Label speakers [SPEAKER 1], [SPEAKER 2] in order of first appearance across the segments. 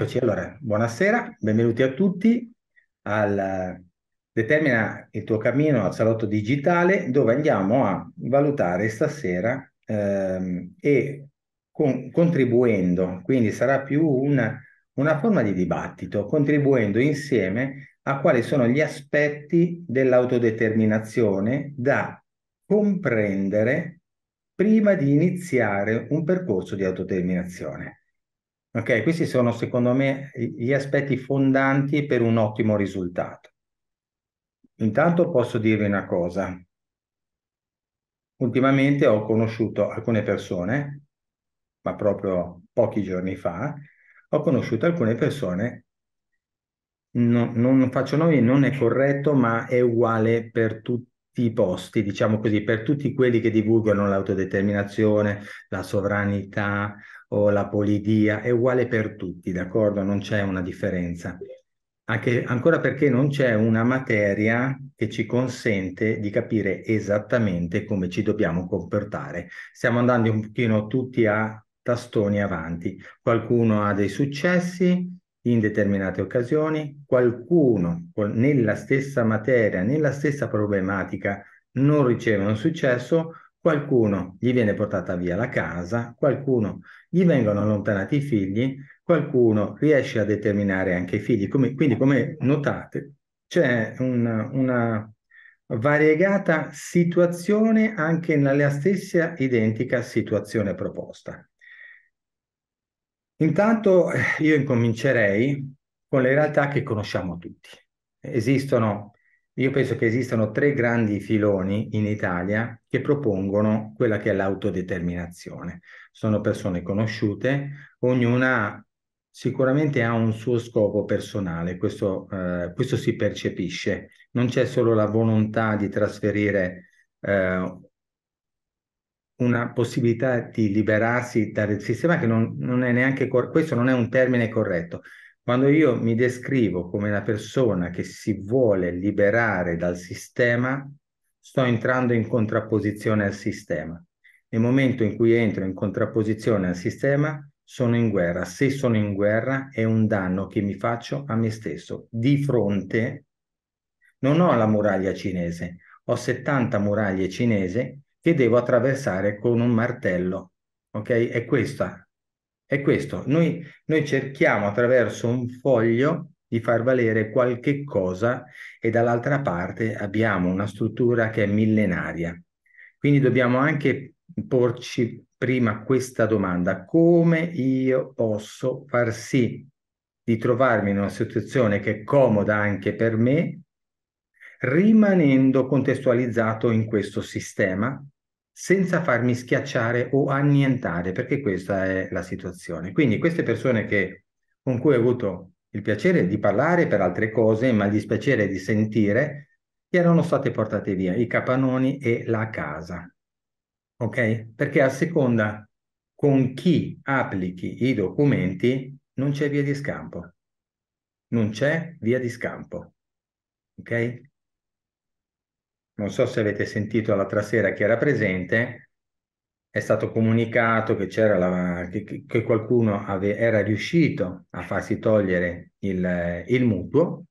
[SPEAKER 1] Eccoci, allora, buonasera, benvenuti a tutti al eh, Determina il tuo cammino al salotto digitale dove andiamo a valutare stasera ehm, e con, contribuendo, quindi sarà più una, una forma di dibattito, contribuendo insieme a quali sono gli aspetti dell'autodeterminazione da comprendere prima di iniziare un percorso di autodeterminazione. Ok, questi sono secondo me gli aspetti fondanti per un ottimo risultato. Intanto posso dirvi una cosa. Ultimamente ho conosciuto alcune persone, ma proprio pochi giorni fa, ho conosciuto alcune persone, non, non faccio nomi, non è corretto, ma è uguale per tutti i posti, diciamo così, per tutti quelli che divulgano l'autodeterminazione, la sovranità o la polidia, è uguale per tutti, d'accordo? Non c'è una differenza. Anche, ancora perché non c'è una materia che ci consente di capire esattamente come ci dobbiamo comportare. Stiamo andando un pochino tutti a tastoni avanti. Qualcuno ha dei successi in determinate occasioni, qualcuno nella stessa materia, nella stessa problematica non riceve un successo, qualcuno gli viene portata via la casa, qualcuno gli vengono allontanati i figli, qualcuno riesce a determinare anche i figli. Come, quindi, come notate, c'è una, una variegata situazione anche nella stessa identica situazione proposta. Intanto eh, io incomincerei con le realtà che conosciamo tutti. Esistono io penso che esistano tre grandi filoni in Italia che propongono quella che è l'autodeterminazione. Sono persone conosciute, ognuna sicuramente ha un suo scopo personale, questo, eh, questo si percepisce. Non c'è solo la volontà di trasferire eh, una possibilità di liberarsi dal sistema che non, non è neanche, questo non è un termine corretto, quando io mi descrivo come una persona che si vuole liberare dal sistema, sto entrando in contrapposizione al sistema. Nel momento in cui entro in contrapposizione al sistema, sono in guerra. Se sono in guerra, è un danno che mi faccio a me stesso. Di fronte, non ho la muraglia cinese, ho 70 muraglie cinese che devo attraversare con un martello. Ok? È questa è questo, noi, noi cerchiamo attraverso un foglio di far valere qualche cosa e dall'altra parte abbiamo una struttura che è millenaria. Quindi mm. dobbiamo anche porci prima questa domanda, come io posso far sì di trovarmi in una situazione che è comoda anche per me, rimanendo contestualizzato in questo sistema senza farmi schiacciare o annientare, perché questa è la situazione. Quindi queste persone che, con cui ho avuto il piacere di parlare per altre cose, ma il dispiacere di sentire, erano state portate via i capannoni e la casa. Ok? Perché a seconda con chi applichi i documenti non c'è via di scampo. Non c'è via di scampo. Ok? non so se avete sentito l'altra sera chi era presente, è stato comunicato che, c'era la, che, che qualcuno ave, era riuscito a farsi togliere il, il mutuo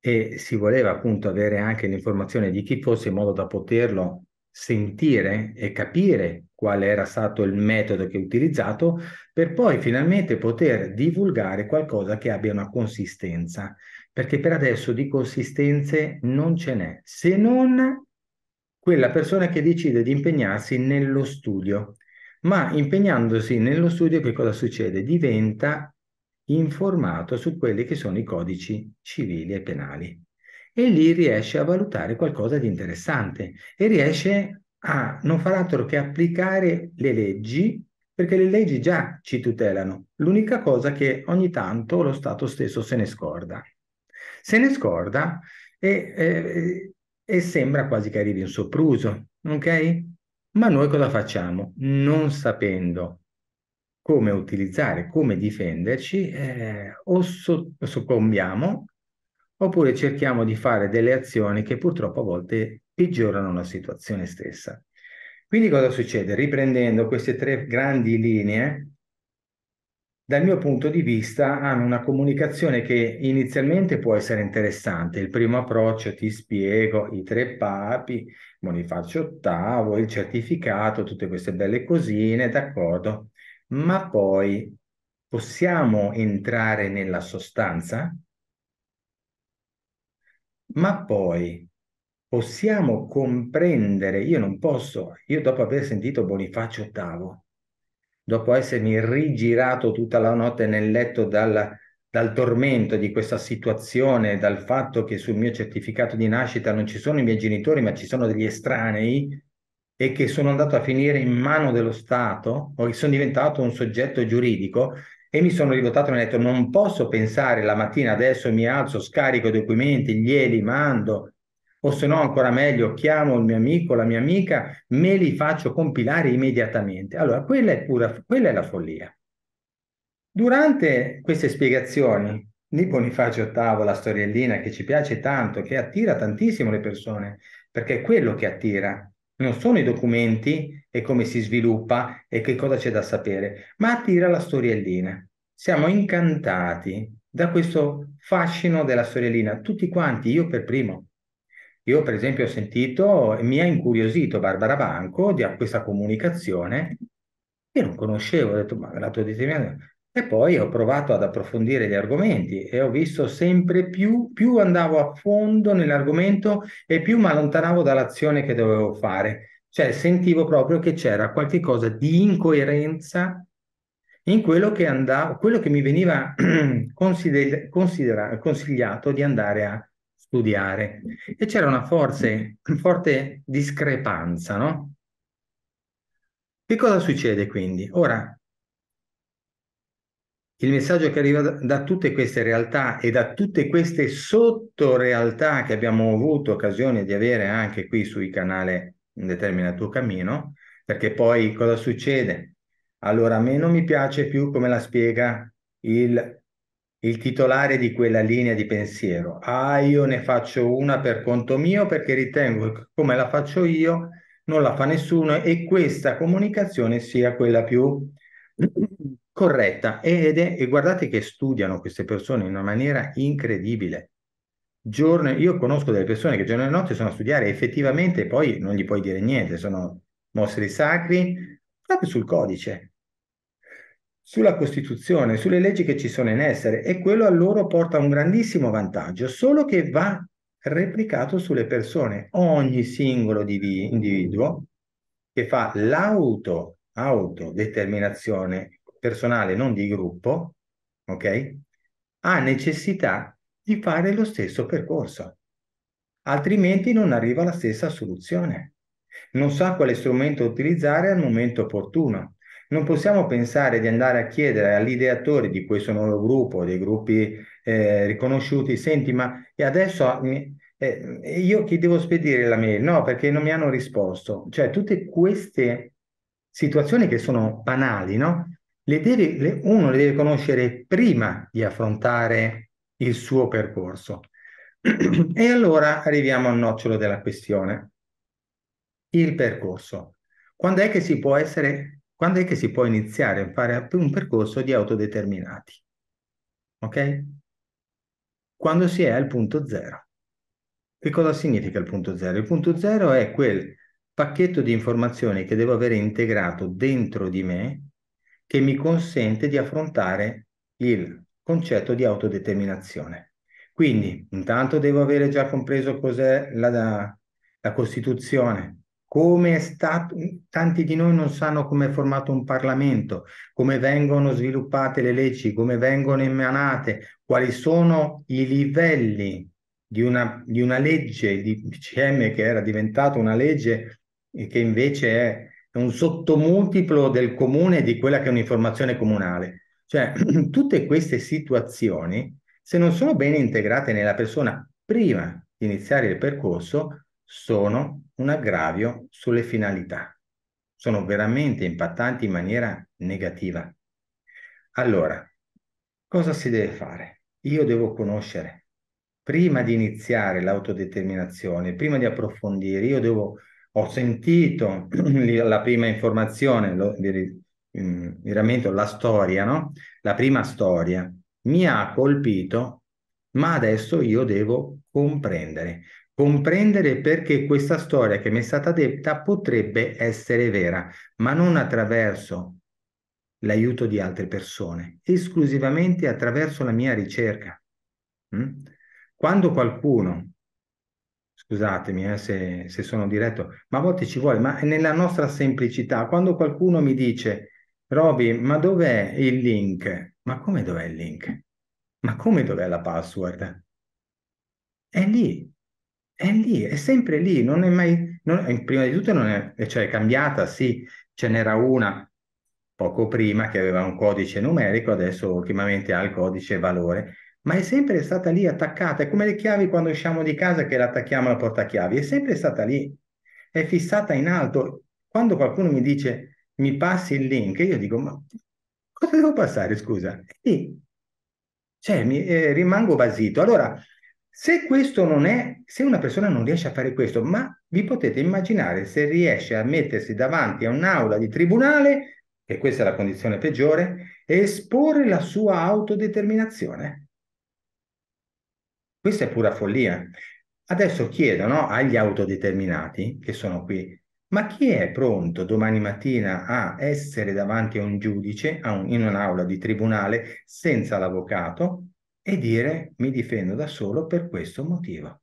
[SPEAKER 1] e si voleva appunto avere anche l'informazione di chi fosse in modo da poterlo sentire e capire quale era stato il metodo che ho utilizzato per poi finalmente poter divulgare qualcosa che abbia una consistenza perché per adesso di consistenze non ce n'è, se non quella persona che decide di impegnarsi nello studio. Ma impegnandosi nello studio che cosa succede? Diventa informato su quelli che sono i codici civili e penali e lì riesce a valutare qualcosa di interessante e riesce a non far altro che applicare le leggi perché le leggi già ci tutelano. L'unica cosa che ogni tanto lo Stato stesso se ne scorda se ne scorda e, e, e sembra quasi che arrivi un sopruso, ok? Ma noi cosa facciamo? Non sapendo come utilizzare, come difenderci, eh, o so- soccombiamo oppure cerchiamo di fare delle azioni che purtroppo a volte peggiorano la situazione stessa. Quindi cosa succede? Riprendendo queste tre grandi linee, dal mio punto di vista hanno una comunicazione che inizialmente può essere interessante. Il primo approccio, ti spiego, i tre papi, Bonifacio VIII, il certificato, tutte queste belle cosine, d'accordo? Ma poi possiamo entrare nella sostanza? Ma poi possiamo comprendere, io non posso, io dopo aver sentito Bonifacio VIII, dopo essermi rigirato tutta la notte nel letto dal, dal tormento di questa situazione, dal fatto che sul mio certificato di nascita non ci sono i miei genitori, ma ci sono degli estranei, e che sono andato a finire in mano dello Stato o che sono diventato un soggetto giuridico e mi sono rivoltato e mi ho detto non posso pensare la mattina adesso mi alzo, scarico i documenti, glieli mando, o se no ancora meglio chiamo il mio amico, la mia amica, me li faccio compilare immediatamente. Allora, quella è, pura, quella è la follia. Durante queste spiegazioni di Bonifacio VIII, la storiellina che ci piace tanto, che attira tantissimo le persone, perché è quello che attira, non sono i documenti e come si sviluppa e che cosa c'è da sapere, ma attira la storiellina. Siamo incantati da questo fascino della storiellina, tutti quanti, io per primo. Io per esempio ho sentito, mi ha incuriosito Barbara Banco di questa comunicazione Io non conoscevo, ho detto ma l'autodisciplina... E poi ho provato ad approfondire gli argomenti e ho visto sempre più, più andavo a fondo nell'argomento e più mi allontanavo dall'azione che dovevo fare. Cioè sentivo proprio che c'era qualche cosa di incoerenza in quello che, andavo, quello che mi veniva consider- consigliato di andare a, studiare e c'era una forse, forte discrepanza, no? Che cosa succede quindi? Ora, il messaggio che arriva da, tutte queste realtà e da tutte queste sottorealtà che abbiamo avuto occasione di avere anche qui sui canali canale Un tuo cammino, perché poi cosa succede? Allora, a me non mi piace più come la spiega il il titolare di quella linea di pensiero. Ah, io ne faccio una per conto mio perché ritengo che come la faccio io non la fa nessuno e questa comunicazione sia quella più corretta. Ed è, e guardate che studiano queste persone in una maniera incredibile. Giorno, io conosco delle persone che giorno e notte sono a studiare effettivamente poi non gli puoi dire niente, sono mostri sacri proprio sul codice sulla Costituzione, sulle leggi che ci sono in essere e quello a loro porta un grandissimo vantaggio, solo che va replicato sulle persone. Ogni singolo divi- individuo che fa l'auto, autodeterminazione personale, non di gruppo, ok? Ha necessità di fare lo stesso percorso, altrimenti non arriva alla stessa soluzione. Non sa quale strumento utilizzare al momento opportuno non possiamo pensare di andare a chiedere agli ideatori di questo nuovo gruppo, dei gruppi eh, riconosciuti, senti, ma e adesso eh, io chi devo spedire la mail? No, perché non mi hanno risposto. Cioè, tutte queste situazioni che sono banali, no? Le deve, le, uno le deve conoscere prima di affrontare il suo percorso. e allora arriviamo al nocciolo della questione, il percorso. Quando è che si può essere quando è che si può iniziare a fare un percorso di autodeterminati? Ok? Quando si è al punto zero. Che cosa significa il punto zero? Il punto zero è quel pacchetto di informazioni che devo avere integrato dentro di me che mi consente di affrontare il concetto di autodeterminazione. Quindi, intanto devo avere già compreso cos'è la, la Costituzione, come è stato, tanti di noi non sanno come è formato un Parlamento, come vengono sviluppate le leggi, come vengono emanate, quali sono i livelli di una, di una legge di PCM che era diventata una legge e che invece è un sottomultiplo del comune di quella che è un'informazione comunale. Cioè, tutte queste situazioni, se non sono ben integrate nella persona prima di iniziare il percorso, sono un aggravio sulle finalità. Sono veramente impattanti in maniera negativa. Allora, cosa si deve fare? Io devo conoscere. Prima di iniziare l'autodeterminazione, prima di approfondire, io devo, ho sentito la prima informazione, lo, veramente la storia, no? La prima storia mi ha colpito, ma adesso io devo comprendere comprendere perché questa storia che mi è stata detta potrebbe essere vera, ma non attraverso l'aiuto di altre persone, esclusivamente attraverso la mia ricerca. Mm? Quando qualcuno, scusatemi eh, se, se, sono diretto, ma a volte ci vuole, ma nella nostra semplicità, quando qualcuno mi dice, Roby, ma dov'è il link? Ma come dov'è il link? Ma come dov'è la password? È lì, è lì, è sempre lì, non è mai, non, eh, prima di tutto non è, eh, cioè è cambiata, sì, ce n'era una poco prima che aveva un codice numerico, adesso ultimamente ha il codice valore, ma è sempre stata lì attaccata, è come le chiavi quando usciamo di casa che la attacchiamo alla portachiavi, è sempre stata lì, è fissata in alto. Quando qualcuno mi dice mi passi il link, io dico ma cosa devo passare, scusa? E, cioè mi, eh, rimango basito. Allora, se questo non è, se una persona non riesce a fare questo, ma vi potete immaginare se riesce a mettersi davanti a un'aula di tribunale, e questa è la condizione peggiore, e esporre la sua autodeterminazione. Questa è pura follia. Adesso chiedono agli autodeterminati che sono qui, ma chi è pronto domani mattina a essere davanti a un giudice, a un, in un'aula di tribunale, senza l'avvocato, e dire mi difendo da solo per questo motivo.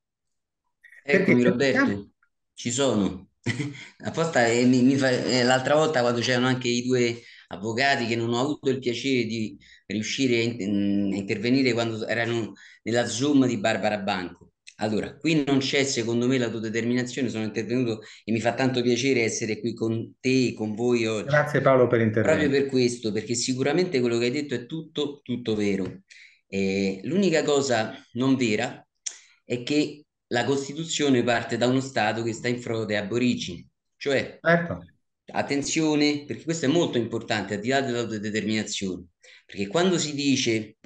[SPEAKER 1] Eccomi Perché... Roberto, ci sono. Apposta, eh, mi,
[SPEAKER 2] mi fa... eh, l'altra volta quando c'erano anche i due avvocati che non ho avuto il piacere di riuscire a, in... a intervenire quando erano nella Zoom di Barbara Banco. Allora, qui non c'è secondo me l'autodeterminazione, sono intervenuto e mi fa tanto piacere essere qui con te, con voi oggi.
[SPEAKER 1] Grazie Paolo per l'intervento. Proprio
[SPEAKER 2] per questo, perché sicuramente quello che hai detto è tutto, tutto vero. Eh, l'unica cosa non vera è che la Costituzione parte da uno Stato che sta in frode aborigine, cioè certo. attenzione, perché questo è molto importante, al di là dell'autodeterminazione, perché quando si dice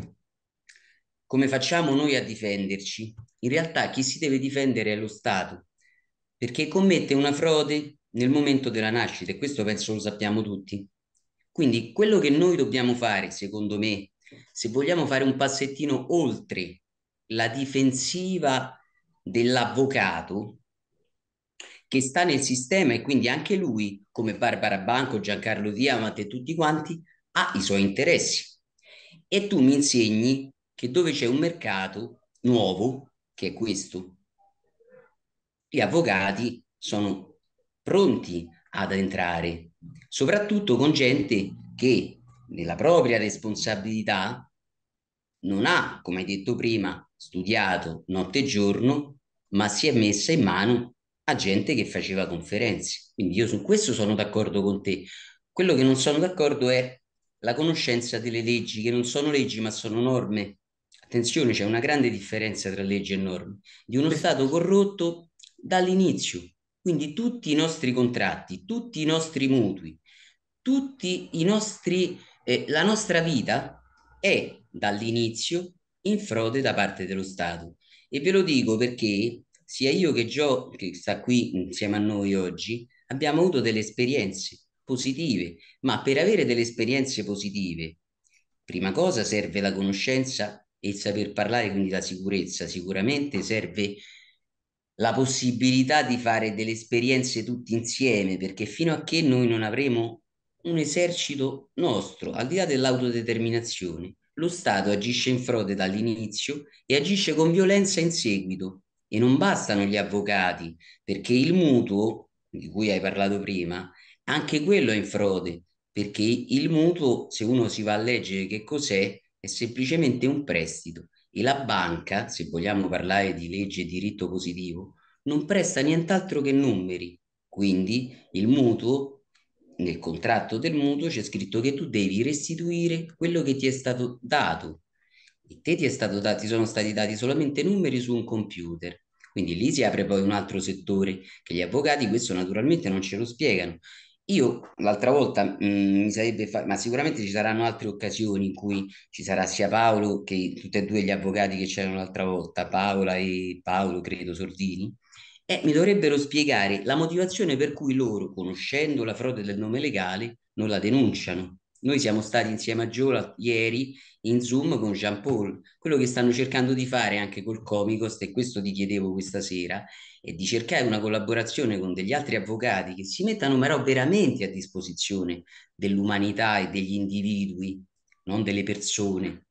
[SPEAKER 2] come facciamo noi a difenderci, in realtà chi si deve difendere è lo Stato, perché commette una frode nel momento della nascita e questo penso lo sappiamo tutti. Quindi quello che noi dobbiamo fare, secondo me, se vogliamo fare un passettino oltre la difensiva dell'avvocato che sta nel sistema e quindi anche lui, come Barbara Banco, Giancarlo Diamante e tutti quanti, ha i suoi interessi. E tu mi insegni che dove c'è un mercato nuovo, che è questo, gli avvocati sono pronti ad entrare, soprattutto con gente che nella propria responsabilità, non ha, come hai detto prima, studiato notte e giorno, ma si è messa in mano a gente che faceva conferenze. Quindi io su questo sono d'accordo con te. Quello che non sono d'accordo è la conoscenza delle leggi, che non sono leggi ma sono norme. Attenzione, c'è una grande differenza tra leggi e norme, di uno Stato corrotto dall'inizio. Quindi tutti i nostri contratti, tutti i nostri mutui, tutti i nostri e la nostra vita è dall'inizio in frode da parte dello Stato. E ve lo dico perché sia io che Gio, che sta qui insieme a noi oggi, abbiamo avuto delle esperienze positive, ma per avere delle esperienze positive, prima cosa serve la conoscenza e il saper parlare, quindi la sicurezza, sicuramente serve la possibilità di fare delle esperienze tutti insieme, perché fino a che noi non avremo un esercito nostro, al di là dell'autodeterminazione. Lo Stato agisce in frode dall'inizio e agisce con violenza in seguito. E non bastano gli avvocati, perché il mutuo, di cui hai parlato prima, anche quello è in frode, perché il mutuo, se uno si va a leggere che cos'è, è semplicemente un prestito. E la banca, se vogliamo parlare di legge e diritto positivo, non presta nient'altro che numeri. Quindi il mutuo nel contratto del mutuo c'è scritto che tu devi restituire quello che ti è stato dato. E te ti, dato, ti sono stati dati solamente numeri su un computer. Quindi lì si apre poi un altro settore che gli avvocati questo naturalmente non ce lo spiegano. Io l'altra volta mh, mm, mi sarebbe fa- ma sicuramente ci saranno altre occasioni in cui ci sarà sia Paolo che tutti e due gli avvocati che c'erano l'altra volta, Paola e Paolo, credo, Sordini, e mi dovrebbero spiegare la motivazione per cui loro, conoscendo la frode del nome legale, non la denunciano. Noi siamo stati insieme a Giola ieri in Zoom con Jean Paul. Quello che stanno cercando di fare anche col Comicos, e questo ti chiedevo questa sera, è di cercare una collaborazione con degli altri avvocati che si mettano però veramente a disposizione dell'umanità e degli individui, non delle persone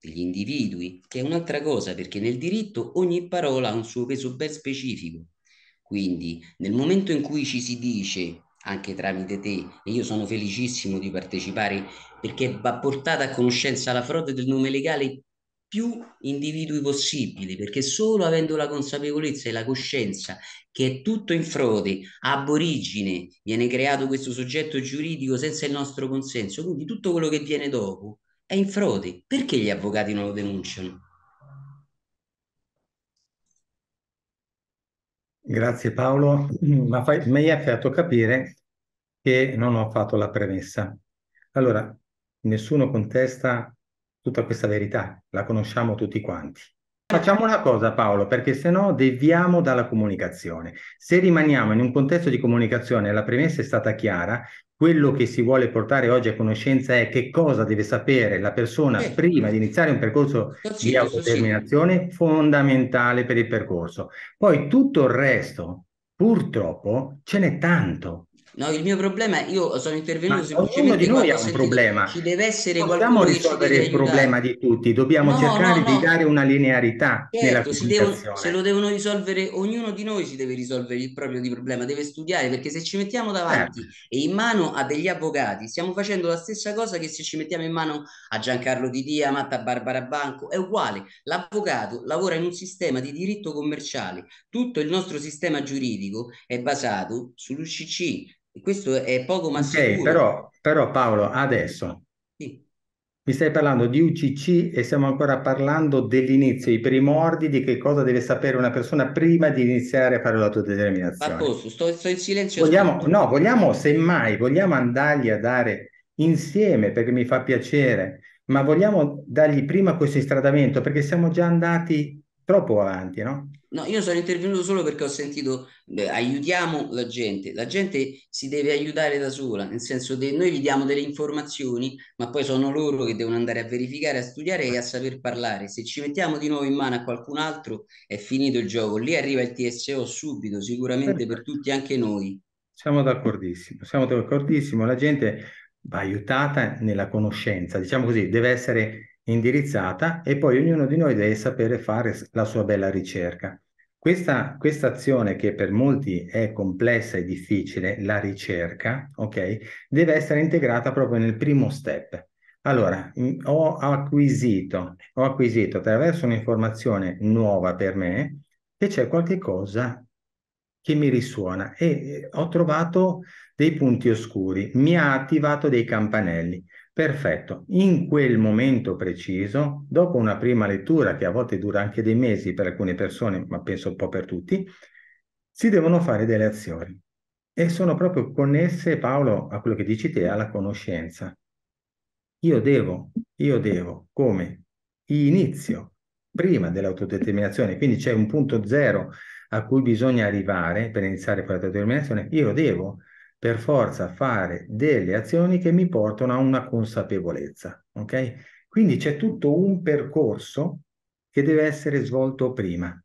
[SPEAKER 2] degli individui, che è un'altra cosa perché nel diritto ogni parola ha un suo peso ben specifico. Quindi nel momento in cui ci si dice anche tramite te, e io sono felicissimo di partecipare perché va portata a conoscenza la frode del nome legale più individui possibili, perché solo avendo la consapevolezza e la coscienza che è tutto in frode, ab origine, viene creato questo soggetto giuridico senza il nostro consenso, quindi tutto quello che viene dopo è in frodi. Perché gli avvocati non lo denunciano?
[SPEAKER 1] Grazie Paolo, ma fai, mi hai fatto capire che non ho fatto la premessa. Allora, nessuno contesta tutta questa verità, la conosciamo tutti quanti. Facciamo una cosa Paolo, perché se no deviamo dalla comunicazione. Se rimaniamo in un contesto di comunicazione, la premessa è stata chiara, quello che si vuole portare oggi a conoscenza è che cosa deve sapere la persona eh, prima di iniziare un percorso di autodeterminazione, sì. fondamentale per il percorso. Poi tutto il resto, purtroppo, ce n'è tanto. No, il mio
[SPEAKER 2] problema è io sono intervenuto Ma semplicemente di noi ha un problema. Ci deve essere non qualcuno dobbiamo risolvere il problema
[SPEAKER 1] di tutti, dobbiamo no, cercare no, no. di dare una linearità certo, devo, se
[SPEAKER 2] lo devono risolvere ognuno di noi si deve risolvere il proprio di problema, deve studiare perché se ci mettiamo davanti certo. e in mano a degli avvocati stiamo facendo la stessa cosa che se ci mettiamo in mano a Giancarlo Di Dia, Matta Barbara Banco, è uguale. L'avvocato lavora in un sistema di diritto commerciale. Tutto il nostro sistema giuridico è basato sull'UCC, questo
[SPEAKER 1] è poco ma okay, però, però, Paolo, adesso sì. mi stai parlando di UCC e stiamo ancora parlando dell'inizio, i primordi di che cosa deve sapere una persona prima di iniziare a fare l'autodeterminazione.
[SPEAKER 2] Marcoso, sto, sto in silenzio.
[SPEAKER 1] Vogliamo, no, vogliamo, semmai, vogliamo andargli a dare insieme perché mi fa piacere, ma vogliamo dargli prima questo istradamento, perché siamo già andati troppo avanti, no?
[SPEAKER 3] No, io
[SPEAKER 2] sono intervenuto solo perché ho sentito beh, aiutiamo la gente, la gente si deve aiutare da sola, nel senso che noi gli diamo delle informazioni, ma poi sono loro che devono andare a verificare, a studiare e a saper parlare. Se ci mettiamo di nuovo in mano a qualcun altro è finito il gioco, lì arriva il TSO subito, sicuramente per certo. tutti, anche noi.
[SPEAKER 1] Siamo d'accordissimo, siamo d'accordissimo, la gente va aiutata nella conoscenza, diciamo così, deve essere indirizzata e poi ognuno di noi deve sapere fare la sua bella ricerca. Questa, questa, azione che per molti è complessa e difficile, la ricerca, okay, deve essere integrata proprio nel primo step. Allora, ho acquisito, ho acquisito attraverso un'informazione nuova per me che c'è qualche cosa che mi risuona e eh, ho trovato dei punti oscuri, mi ha attivato dei campanelli. Perfetto, in quel momento preciso, dopo una prima lettura che a volte dura anche dei mesi per alcune persone, ma penso un po' per tutti, si devono fare delle azioni e sono proprio connesse, Paolo, a quello che dici te, alla conoscenza. Io devo, io devo, come inizio prima dell'autodeterminazione, quindi c'è un punto zero a cui bisogna arrivare per iniziare con l'autodeterminazione, io devo per forza fare delle azioni che mi portano a una consapevolezza. Okay? Quindi c'è tutto un percorso che deve essere svolto prima.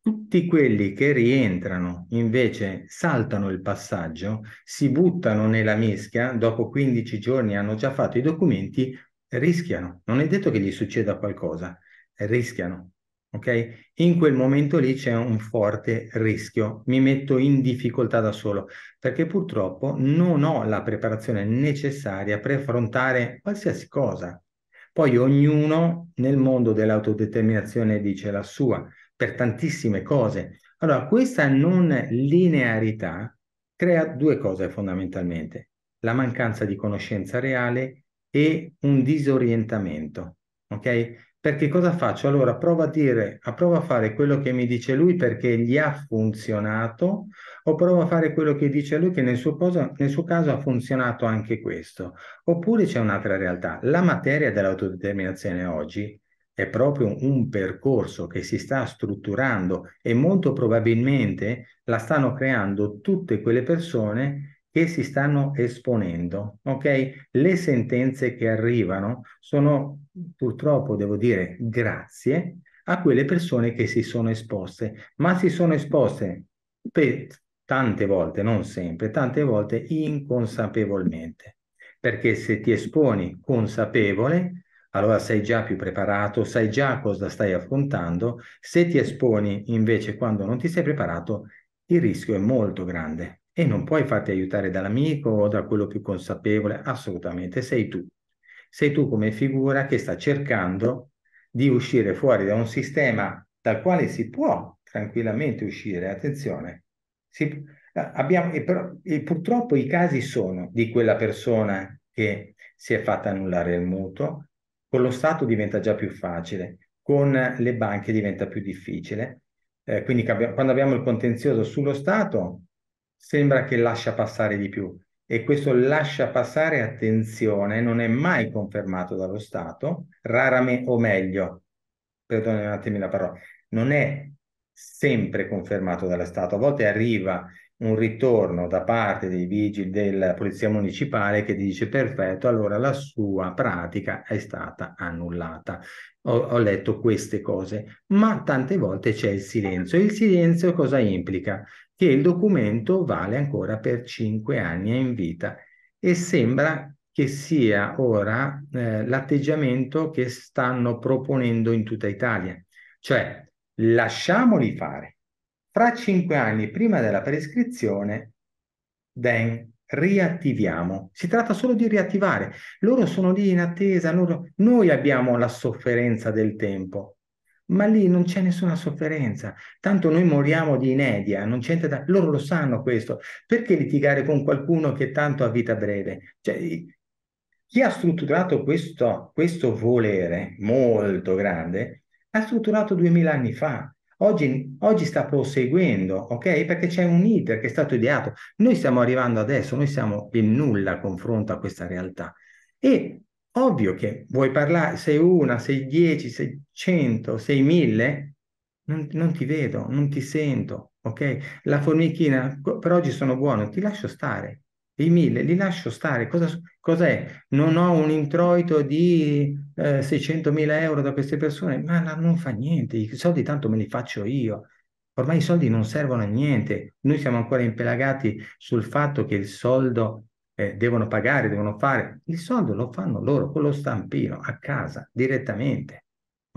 [SPEAKER 1] Tutti quelli che rientrano invece saltano il passaggio, si buttano nella mischia, dopo 15 giorni hanno già fatto i documenti, rischiano. Non è detto che gli succeda qualcosa, rischiano ok? In quel momento lì c'è un forte rischio, mi metto in difficoltà da solo, perché purtroppo non ho la preparazione necessaria per affrontare qualsiasi cosa. Poi ognuno nel mondo dell'autodeterminazione dice la sua per tantissime cose. Allora, questa non linearità crea due cose fondamentalmente, la mancanza di conoscenza reale e un disorientamento, ok? Perché cosa faccio? Allora provo a dire, a provo a fare quello che mi dice lui perché gli ha funzionato, o provo a fare quello che dice lui che nel suo, cosa, nel suo caso ha funzionato anche questo. Oppure c'è un'altra realtà. La materia dell'autodeterminazione oggi è proprio un percorso che si sta strutturando e molto probabilmente la stanno creando tutte quelle persone che si stanno esponendo. ok? Le sentenze che arrivano sono purtroppo, devo dire, grazie a quelle persone che si sono esposte, ma si sono esposte per tante volte, non sempre, tante volte inconsapevolmente. Perché se ti esponi consapevole, allora sei già più preparato, sai già cosa stai affrontando. Se ti esponi invece quando non ti sei preparato, il rischio è molto grande e non puoi farti aiutare dall'amico o da quello più consapevole, assolutamente, sei tu. Sei tu come figura che sta cercando di uscire fuori da un sistema dal quale si può tranquillamente uscire, attenzione. Si, eh, abbiamo, e però, e purtroppo i casi sono di quella persona che si è fatta annullare il mutuo, con lo Stato diventa già più facile, con le banche diventa più difficile. Eh, quindi quando abbiamo il contenzioso sullo Stato sembra che lascia passare di più e questo lascia passare, attenzione, non è mai confermato dallo Stato, raramente, o meglio, perdonatemi la parola, non è sempre confermato dallo Stato, a volte arriva un ritorno da parte dei vigili della Polizia Municipale che dice perfetto, allora la sua pratica è stata annullata. Ho, ho letto queste cose, ma tante volte c'è il silenzio. Il silenzio cosa implica? che il documento vale ancora per cinque anni, è in vita e sembra che sia ora eh, l'atteggiamento che stanno proponendo in tutta Italia, cioè lasciamoli fare. Fra cinque anni, prima della prescrizione, then riattiviamo. Si tratta solo di riattivare. Loro sono lì in attesa, loro... noi abbiamo la sofferenza del tempo ma lì non c'è nessuna sofferenza. Tanto noi moriamo di inedia, non c'entra da... loro lo sanno questo. Perché litigare con qualcuno che tanto ha vita breve? Cioè, chi ha strutturato questo, questo volere molto grande ha strutturato duemila anni fa. Oggi, oggi, sta proseguendo, ok? Perché c'è un iter che è stato ideato. Noi stiamo arrivando adesso, noi siamo in nulla a confronto a questa realtà. E Ovvio che vuoi parlare, sei una, sei dieci, sei cento, sei mille, non, non, ti vedo, non ti sento, ok? La formichina, per oggi sono buono, ti lascio stare. I mille, li lascio stare. Cosa, cos'è? Non ho un introito di eh, 600.000 euro da queste persone, ma no, non fa niente, i soldi tanto me li faccio io. Ormai i soldi non servono a niente. Noi siamo ancora impelagati sul fatto che il soldo eh, devono pagare, devono fare, il soldo lo fanno loro con lo stampino a casa direttamente.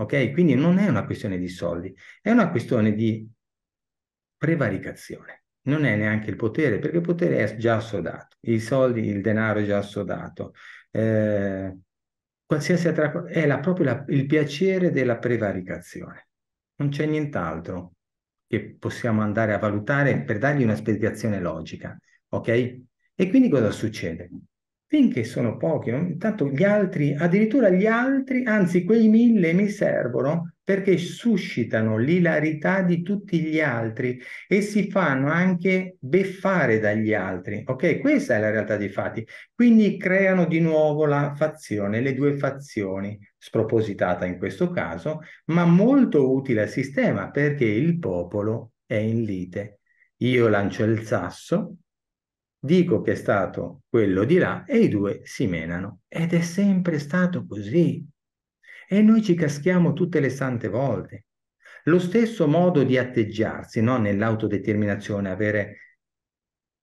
[SPEAKER 1] Ok? Quindi non è una questione di soldi, è una questione di prevaricazione. Non è neanche il potere, perché il potere è già assodato, i soldi, il denaro è già assodato. Eh, qualsiasi altra cosa è la, proprio la, il piacere della prevaricazione. Non c'è nient'altro che possiamo andare a valutare per dargli una spiegazione logica. Ok? E quindi cosa succede? Finché sono pochi, no? intanto gli altri, addirittura gli altri, anzi quei mille mi servono perché suscitano l'ilarità di tutti gli altri e si fanno anche beffare dagli altri. Ok, questa è la realtà dei fatti. Quindi creano di nuovo la fazione, le due fazioni, spropositata in questo caso, ma molto utile al sistema perché il popolo è in lite. Io lancio il sasso, dico che è stato quello di là e i due si menano. Ed è sempre stato così. E noi ci caschiamo tutte le sante volte. Lo stesso modo di atteggiarsi no? nell'autodeterminazione, avere...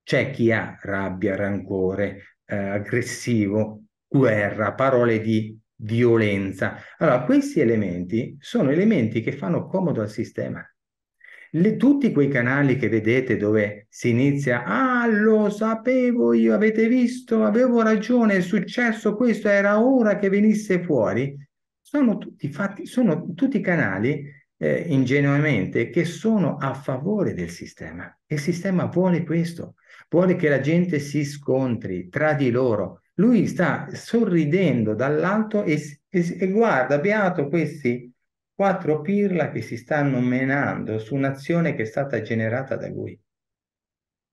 [SPEAKER 1] C'è chi ha rabbia, rancore, eh, aggressivo, guerra, parole di violenza. Allora, questi elementi sono elementi che fanno comodo al sistema. Le, tutti quei canali che vedete dove si inizia, ah lo sapevo io, avete visto, avevo ragione, è successo questo, era ora che venisse fuori, sono tutti, fatti, sono tutti canali eh, ingenuamente che sono a favore del sistema. Il sistema vuole questo, vuole che la gente si scontri tra di loro. Lui sta sorridendo dall'alto e, e, e guarda, beato questi quattro pirla che si stanno menando su un'azione che è stata generata da lui.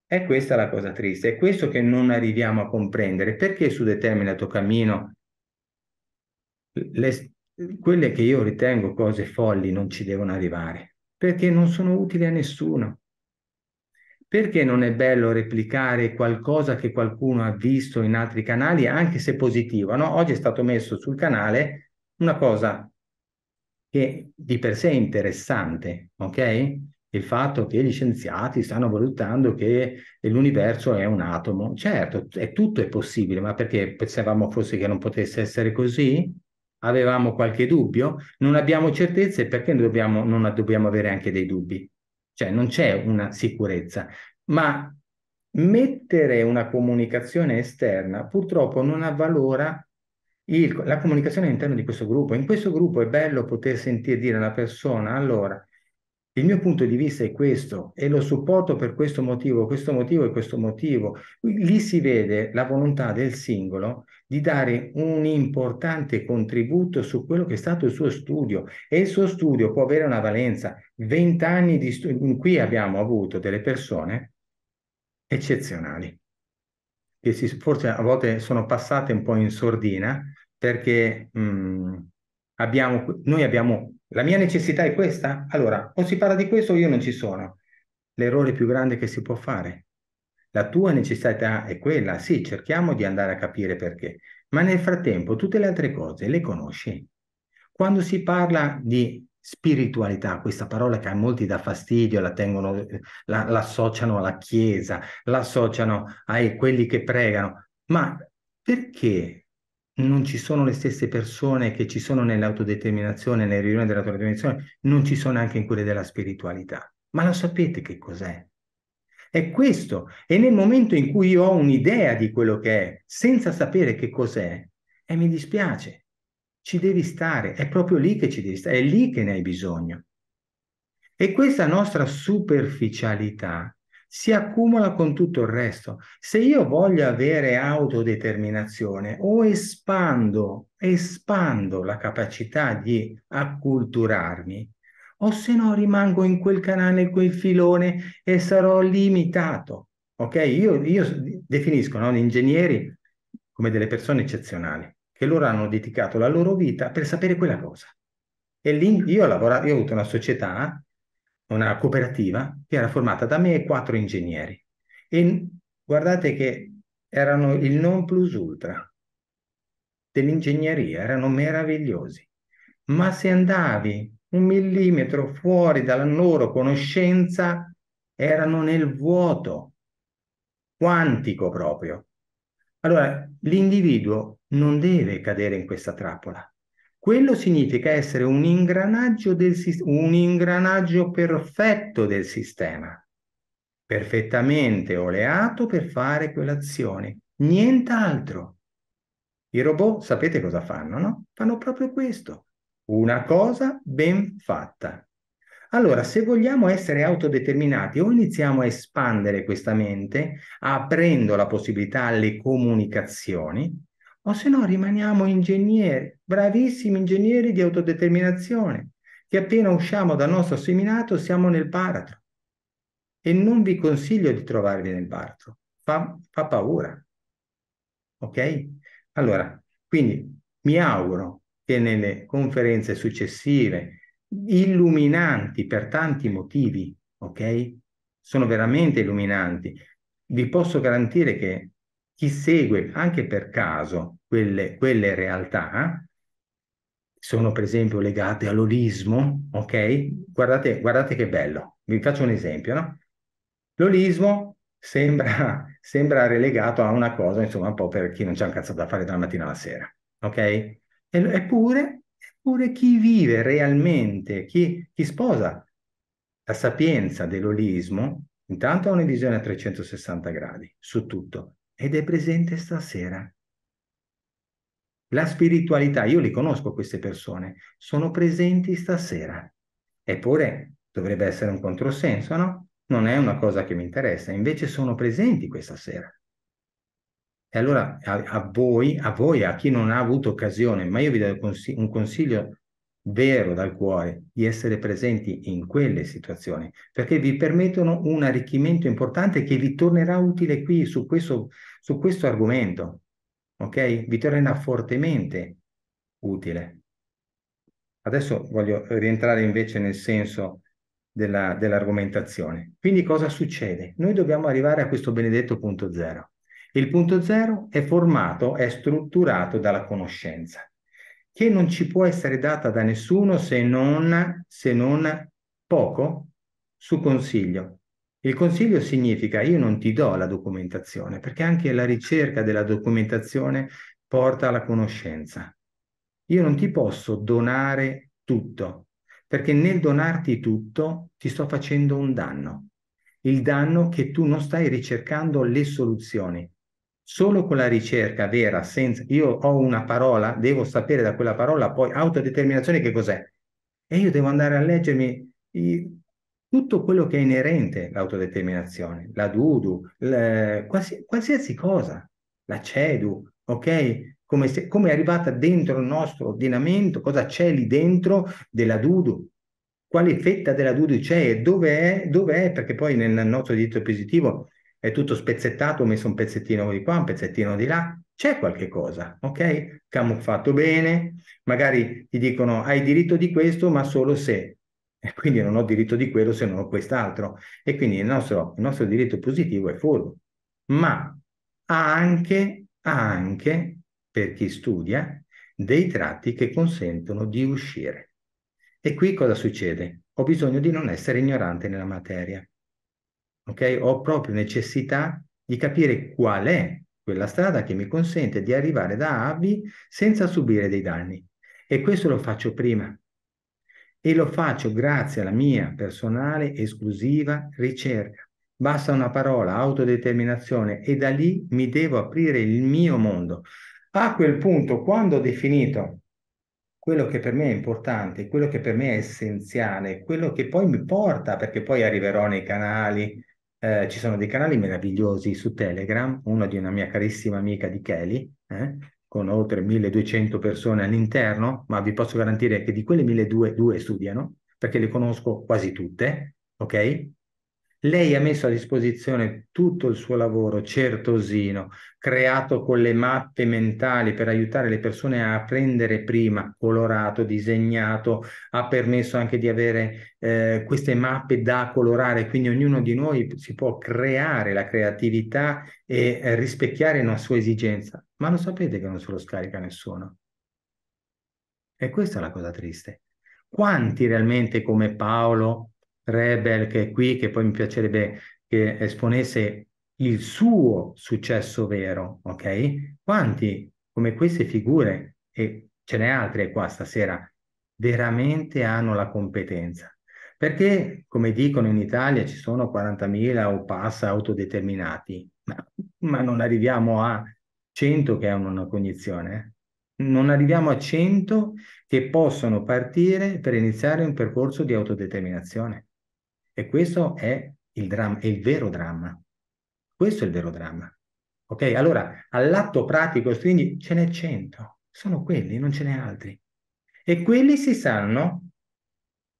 [SPEAKER 1] E questa è la cosa triste, è questo che non arriviamo a comprendere, perché su determinato cammino le, quelle che io ritengo cose folli non ci devono arrivare, perché non sono utili a nessuno. Perché non è bello replicare qualcosa che qualcuno ha visto in altri canali, anche se positiva? No? Oggi è stato messo sul canale una cosa che di per sé è interessante, ok? Il fatto che gli scienziati stanno valutando che l'universo è un atomo. Certo, è tutto è possibile, ma perché pensavamo forse che non potesse essere così? Avevamo qualche dubbio? Non abbiamo certezze perché dobbiamo, non dobbiamo avere anche dei dubbi? Cioè non c'è una sicurezza, ma mettere una comunicazione esterna purtroppo non avvalora il, la comunicazione all'interno di questo gruppo. In questo gruppo è bello poter sentire dire alla persona, allora, il mio punto di vista è questo e lo supporto per questo motivo, questo motivo e questo motivo. Lì si vede la volontà del singolo di dare un importante contributo su quello che è stato il suo studio e il suo studio può avere una valenza. Vent'anni di studio in cui abbiamo avuto delle persone eccezionali che si, forse a volte sono passate un po' in sordina perché mh, mm, abbiamo, noi abbiamo la mia necessità è questa? Allora, o si parla di questo o io non ci sono. L'errore più grande che si può fare. La tua necessità è quella, sì, cerchiamo di andare a capire perché, ma nel frattempo tutte le altre cose le conosci. Quando si parla di spiritualità, questa parola che a molti dà fastidio, la tengono, la, l'associano alla Chiesa, l'associano ai quelli che pregano, ma perché non ci sono le stesse persone che ci sono nell'autodeterminazione, nelle riunioni dell'autodeterminazione, non ci sono anche in quelle della spiritualità? Ma lo sapete che cos'è? È questo. E nel momento in cui io ho un'idea di quello che è, senza sapere che cos'è, e mi dispiace, ci devi stare, è proprio lì che ci devi stare, è lì che ne hai bisogno. E questa nostra superficialità si accumula con tutto il resto. Se io voglio avere autodeterminazione o espando, espando la capacità di acculturarmi, o se no rimango in quel canale, in quel filone e sarò limitato. Ok? Io, io definisco no, gli ingegneri come delle persone eccezionali che loro hanno dedicato la loro vita per sapere quella cosa. E lì io ho lavorato, io ho avuto una società, una cooperativa, che era formata da me e quattro ingegneri. E guardate che erano il non plus ultra dell'ingegneria, erano meravigliosi. Ma se andavi un millimetro fuori dalla loro conoscenza, erano nel vuoto, quantico proprio. Allora, l'individuo non deve cadere in questa trappola. Quello significa essere un ingranaggio, del, un ingranaggio perfetto del sistema, perfettamente oleato per fare quell'azione, nient'altro. I robot sapete cosa fanno, no? Fanno proprio questo, una cosa ben fatta. Allora, se vogliamo essere autodeterminati o iniziamo a espandere questa mente aprendo la possibilità alle comunicazioni, o se no rimaniamo ingegneri, bravissimi ingegneri di autodeterminazione, che appena usciamo dal nostro seminato siamo nel baratro. E non vi consiglio di trovarvi nel baratro, fa, fa paura. Ok? Allora, quindi mi auguro che nelle conferenze successive illuminanti per tanti motivi, ok? Sono veramente illuminanti. Vi posso garantire che chi segue anche per caso quelle, quelle realtà sono per esempio legate all'olismo, ok? Guardate, guardate che bello, vi faccio un esempio, no? L'olismo sembra, sembra relegato a una cosa, insomma, un po' per chi non c'è un cazzo da fare dalla mattina alla sera, ok? eppure oppure chi vive realmente, chi, chi sposa la sapienza dell'olismo, intanto ha una visione a 360 gradi su tutto ed è presente stasera. La spiritualità, io li conosco queste persone, sono presenti stasera. Eppure dovrebbe essere un controsenso, no? Non è una cosa che mi interessa, invece sono presenti questa sera. E allora a, a, voi, a voi, a chi non ha avuto occasione, ma io vi do consig- un consiglio vero dal cuore di essere presenti in quelle situazioni, perché vi permettono un arricchimento importante che vi tornerà utile qui su questo, su questo argomento. Ok? Vi tornerà fortemente utile. Adesso voglio rientrare invece nel senso della, dell'argomentazione. Quindi cosa succede? Noi dobbiamo arrivare a questo benedetto punto zero. Il punto zero è formato, è strutturato dalla conoscenza, che non ci può essere data da nessuno se non, se non poco su consiglio. Il consiglio significa io non ti do la documentazione, perché anche la ricerca della documentazione porta alla conoscenza. Io non ti posso donare tutto, perché nel donarti tutto ti sto facendo un danno. Il danno che tu non stai ricercando le soluzioni, Solo con la ricerca vera, senza... Io ho una parola, devo sapere da quella parola poi autodeterminazione che cos'è. E io devo andare a leggermi i... tutto quello che è inerente all'autodeterminazione, la Dudu, le... Quasi... qualsiasi cosa, la CEDU, ok? Come, se... come, è arrivata dentro il nostro ordinamento, cosa c'è lì dentro della Dudu, quale fetta della Dudu c'è e dove è, dove è, perché poi nel nostro diritto positivo è tutto spezzettato, ho messo un pezzettino di qua, un pezzettino di là, c'è qualche cosa, ok? Camuffato bene, magari ti dicono hai diritto di questo, ma solo se, e quindi non ho diritto di quello se non ho quest'altro, e quindi il nostro, il nostro diritto positivo è furbo, ma anche, anche, per chi studia, dei tratti che consentono di uscire. E qui cosa succede? Ho bisogno di non essere ignorante nella materia ok? Ho proprio necessità di capire qual è quella strada che mi consente di arrivare da A a B senza subire dei danni. E questo lo faccio prima. E lo faccio grazie alla mia personale esclusiva ricerca. Basta una parola, autodeterminazione, e da lì mi devo aprire il mio mondo. A quel punto, quando ho definito quello che per me è importante, quello che per me è essenziale, quello che poi mi porta, perché poi arriverò nei canali eh, ci sono dei canali meravigliosi su Telegram, uno di una mia carissima amica di Kelly, eh, con oltre 1200 persone all'interno, ma vi posso garantire che di quelle 1200 due studiano, perché le conosco quasi tutte, ok? Lei ha messo a disposizione tutto il suo lavoro certosino, creato con le mappe mentali per aiutare le persone a apprendere prima, colorato, disegnato, ha permesso anche di avere eh, queste mappe da colorare, quindi ognuno di noi si può creare la creatività e eh, rispecchiare una sua esigenza, ma lo sapete che non se lo scarica nessuno. E questa è la cosa triste. Quanti realmente come Paolo Rebel che è qui, che poi mi piacerebbe che esponesse il suo successo vero, ok? Quanti come queste figure, e ce n'è altre qua stasera, veramente hanno la competenza? Perché, come dicono in Italia, ci sono 40.000 o passa autodeterminati, ma, ma non arriviamo a 100 che hanno una cognizione. Eh? Non arriviamo a 100 che possono partire per iniziare un percorso di autodeterminazione. E questo è il, dramma, è il vero dramma. Questo è il vero dramma. Ok? Allora, all'atto pratico quindi ce n'è cento. Sono quelli, non ce n'è altri. E quelli si sanno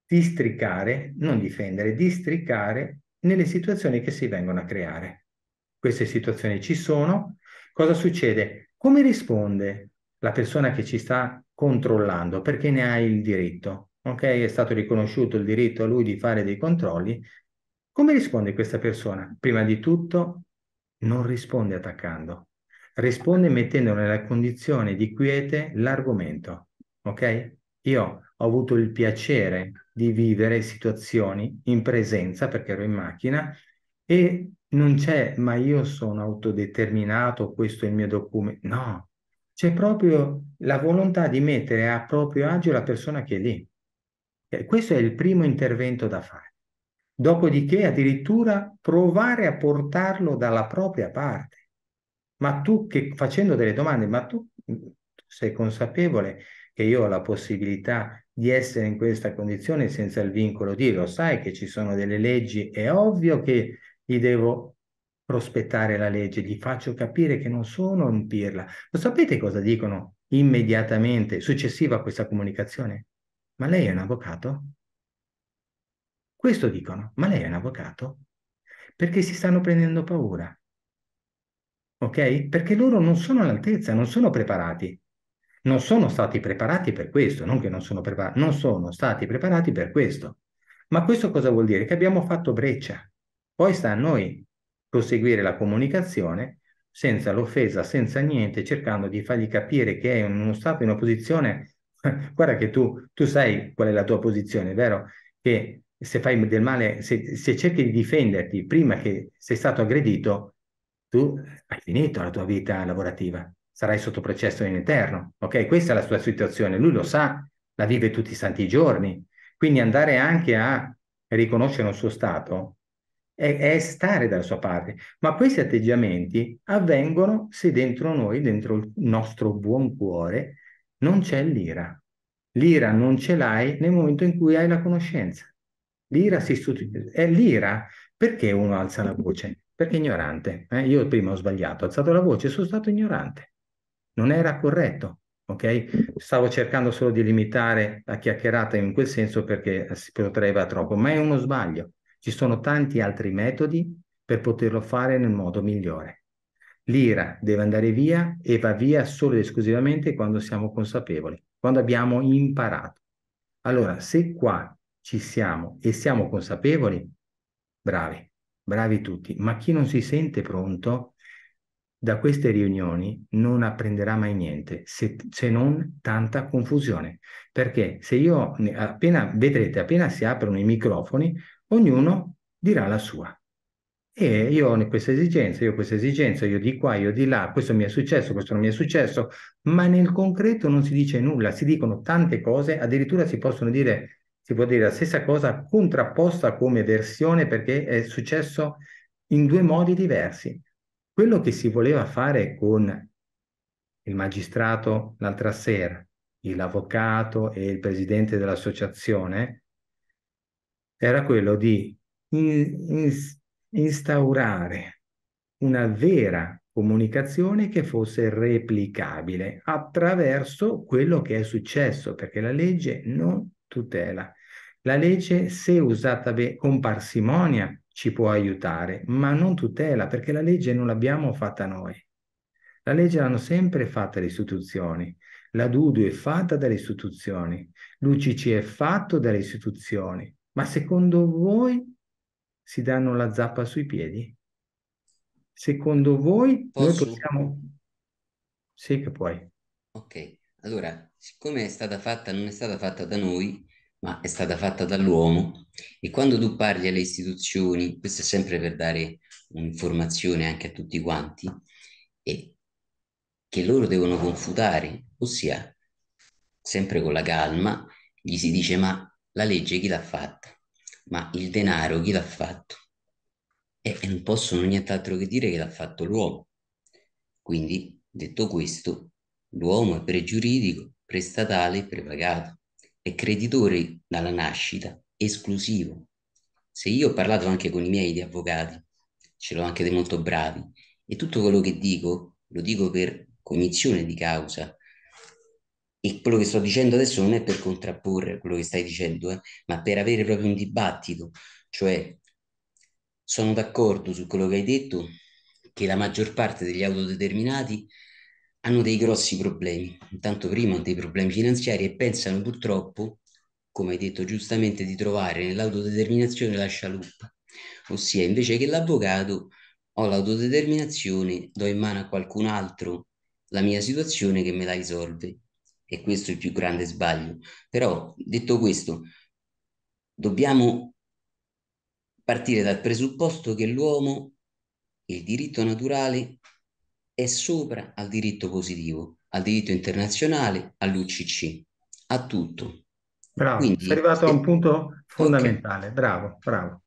[SPEAKER 1] districare, non difendere, districare nelle situazioni che si vengono a creare. Queste situazioni ci sono. Cosa succede? Come risponde la persona che ci sta controllando? Perché ne ha il diritto ok, è stato riconosciuto il diritto a lui di fare dei controlli, come risponde questa persona? Prima di tutto non risponde attaccando, risponde mettendo nella condizione di quiete l'argomento, ok? Io ho avuto il piacere di vivere situazioni in presenza perché ero in macchina e non c'è ma io sono autodeterminato, questo è il mio documento. No, c'è proprio la volontà di mettere a proprio agio la persona che è lì. Eh, questo è il primo intervento da fare. Dopodiché addirittura provare a portarlo dalla propria parte. Ma tu che facendo delle domande, ma tu sei consapevole che io ho la possibilità di essere in questa condizione senza il vincolo di lo sai che ci sono delle leggi, è ovvio che gli devo prospettare la legge, gli faccio capire che non sono un pirla. Lo sapete cosa dicono immediatamente successiva a questa comunicazione? ma lei è un avvocato? Questo dicono, ma lei è un avvocato? Perché si stanno prendendo paura. Ok? Perché loro non sono all'altezza, non sono preparati. Non sono stati preparati per questo, non che non sono preparati, non sono stati preparati per questo. Ma questo cosa vuol dire? Che abbiamo fatto breccia. Poi sta a noi proseguire la comunicazione senza l'offesa, senza niente, cercando di fargli capire che è in uno stato, in una posizione guarda che tu, tu, sai qual è la tua posizione, vero? Che se fai del male, se, se cerchi di difenderti prima che sei stato aggredito, tu hai finito la tua vita lavorativa, sarai sotto processo in eterno, ok? Questa è la sua situazione, lui lo sa, la vive tutti i santi giorni, quindi andare anche a riconoscere un suo stato è, è, stare dalla sua parte. Ma questi atteggiamenti avvengono se dentro noi, dentro il nostro buon cuore, non c'è l'ira. L'ira non ce l'hai nel momento in cui hai la conoscenza. L'ira si sostituisce. È l'ira perché uno alza la voce? Perché è ignorante. Eh? Io prima ho sbagliato, ho alzato la voce, sono stato ignorante. Non era corretto. Ok? Stavo cercando solo di limitare la chiacchierata in quel senso perché si protraeva troppo, ma è uno sbaglio. Ci sono tanti altri metodi per poterlo fare nel modo migliore l'ira deve andare via e va via solo ed esclusivamente quando siamo consapevoli, quando abbiamo imparato. Allora, se qua ci siamo e siamo consapevoli, bravi, bravi tutti, ma chi non si sente pronto da queste riunioni non apprenderà mai niente, se, se non tanta confusione. Perché se io, appena, vedrete, appena si aprono i microfoni, ognuno dirà la sua. E io ho questa esigenza, io ho questa esigenza, io di qua, io di là, questo mi è successo, questo non mi è successo, ma nel concreto non si dice nulla, si dicono tante cose, addirittura si possono dire, si può dire la stessa cosa contrapposta come versione perché è successo in due modi diversi. Quello che si voleva fare con il magistrato l'altra sera, l'avvocato e il presidente dell'associazione, era quello di in, in, instaurare una vera comunicazione che fosse replicabile attraverso quello che è successo, perché la legge non tutela. La legge, se usata con parsimonia, ci può aiutare, ma non tutela, perché la legge non l'abbiamo fatta noi. La legge l'hanno sempre fatta le istituzioni. La Dudu è fatta dalle istituzioni, l'UCC è fatto dalle istituzioni. Ma secondo voi si danno la zappa sui piedi? Secondo voi Posso? noi possiamo... Sì che puoi.
[SPEAKER 2] Ok, allora, siccome è stata fatta, non è stata fatta da noi, ma è stata fatta dall'uomo, e quando tu parli alle istituzioni, questo è sempre per dare un'informazione anche a tutti quanti, e che loro devono confutare, ossia, sempre con la calma, gli si dice ma la legge chi l'ha fatta? ma il denaro chi l'ha fatto? E, e non possono nient'altro che dire che l'ha fatto l'uomo. Quindi, detto questo, l'uomo è pregiuridico, prestatale e prepagato, è creditore dalla nascita, esclusivo. Se io ho parlato anche con i miei di avvocati, ce l'ho anche dei molto bravi, e tutto quello che dico lo dico per cognizione di causa, e quello che sto dicendo adesso non è per contrapporre quello che stai dicendo, eh, ma per avere proprio un dibattito. Cioè, sono d'accordo su quello che hai detto, che la maggior parte degli autodeterminati hanno dei grossi problemi, intanto prima dei problemi finanziari e pensano purtroppo, come hai detto giustamente, di trovare nell'autodeterminazione la scialuppa, ossia invece che l'avvocato ho l'autodeterminazione, do in mano a qualcun altro la mia situazione che me la risolve e questo è il più grande sbaglio. Però, detto questo, dobbiamo partire dal presupposto che l'uomo, il diritto naturale, è sopra al diritto positivo, al diritto internazionale, all'UCC, a tutto.
[SPEAKER 1] Bravo, Quindi, sei arrivato a un punto fondamentale, okay. bravo, bravo.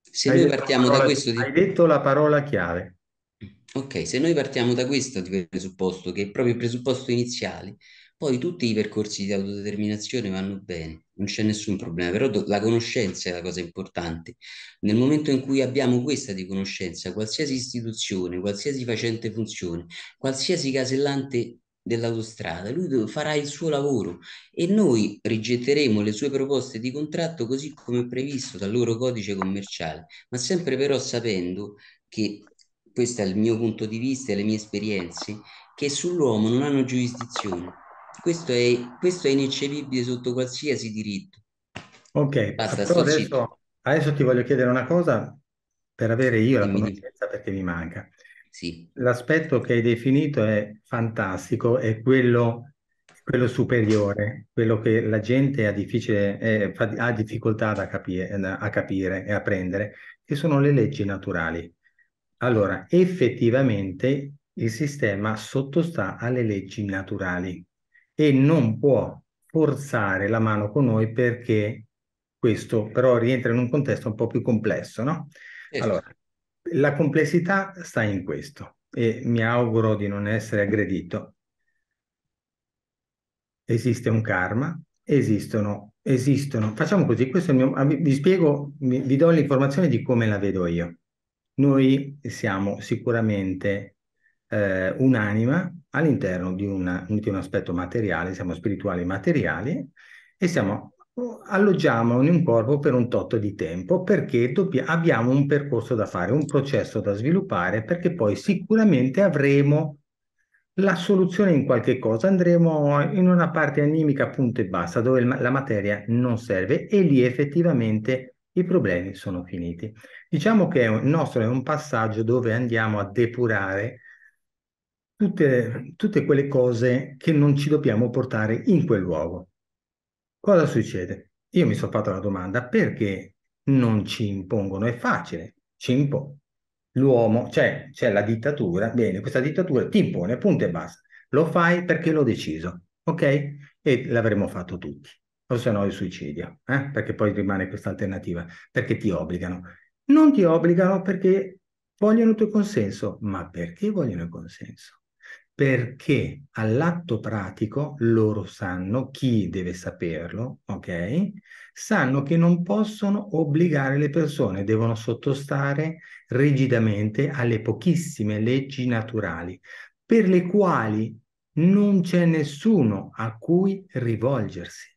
[SPEAKER 2] Se hai noi partiamo parola, da questo... Hai detto la parola chiave. Ok, se noi partiamo da questo presupposto, che è proprio il presupposto iniziale, poi tutti i percorsi di autodeterminazione vanno bene, non c'è nessun problema, però la conoscenza è la cosa importante. Nel momento in cui abbiamo questa di conoscenza, qualsiasi istituzione, qualsiasi facente funzione, qualsiasi casellante dell'autostrada, lui farà il suo lavoro e noi rigetteremo le sue proposte di contratto così come previsto dal loro codice commerciale, ma sempre però sapendo che questo è il mio punto di vista e le mie esperienze, che sull'uomo non hanno giurisdizione questo è, questo è ineccepibile sotto qualsiasi diritto.
[SPEAKER 1] Ok, Basta, adesso, adesso, ti voglio chiedere una cosa per avere io la conoscenza perché mi manca. Sì. L'aspetto che hai definito è fantastico, è quello, quello superiore, quello che la gente ha, è, fa, ha difficoltà capire, a capire e a prendere, che sono le leggi naturali. Allora, effettivamente il sistema sottostà alle leggi naturali e non può forzare la mano con noi perché questo però rientra in un contesto un po' più complesso, no? Esatto. Allora, la complessità sta in questo e mi auguro di non essere aggredito. Esiste un karma, esistono, esistono. Facciamo così, questo è il mio, ah, vi spiego, vi do l'informazione di come la vedo io. Noi siamo sicuramente eh, un'anima all'interno di, una, di un aspetto materiale, siamo spirituali materiali e siamo, alloggiamo in un corpo per un tot di tempo perché dobbia, abbiamo un percorso da fare, un processo da sviluppare perché poi sicuramente avremo la soluzione in qualche cosa, andremo in una parte animica punto e basta dove la materia non serve e lì effettivamente i problemi sono finiti. Diciamo che il nostro è un passaggio dove andiamo a depurare tutte, tutte quelle cose che non ci dobbiamo portare in quel luogo. Cosa succede? Io mi sono fatto la domanda perché non ci impongono? È facile, ci impone. L'uomo, cioè c'è la dittatura, bene, questa dittatura ti impone, punto e basta. Lo fai perché l'ho deciso, ok? E l'avremmo fatto tutti, o se no il suicidio, eh? perché poi rimane questa alternativa, perché ti obbligano. Non ti obbligano perché vogliono il tuo consenso, ma perché vogliono il consenso? perché all'atto pratico loro sanno, chi deve saperlo, ok? Sanno che non possono obbligare le persone, devono sottostare rigidamente alle pochissime leggi naturali, per le quali non c'è nessuno a cui rivolgersi.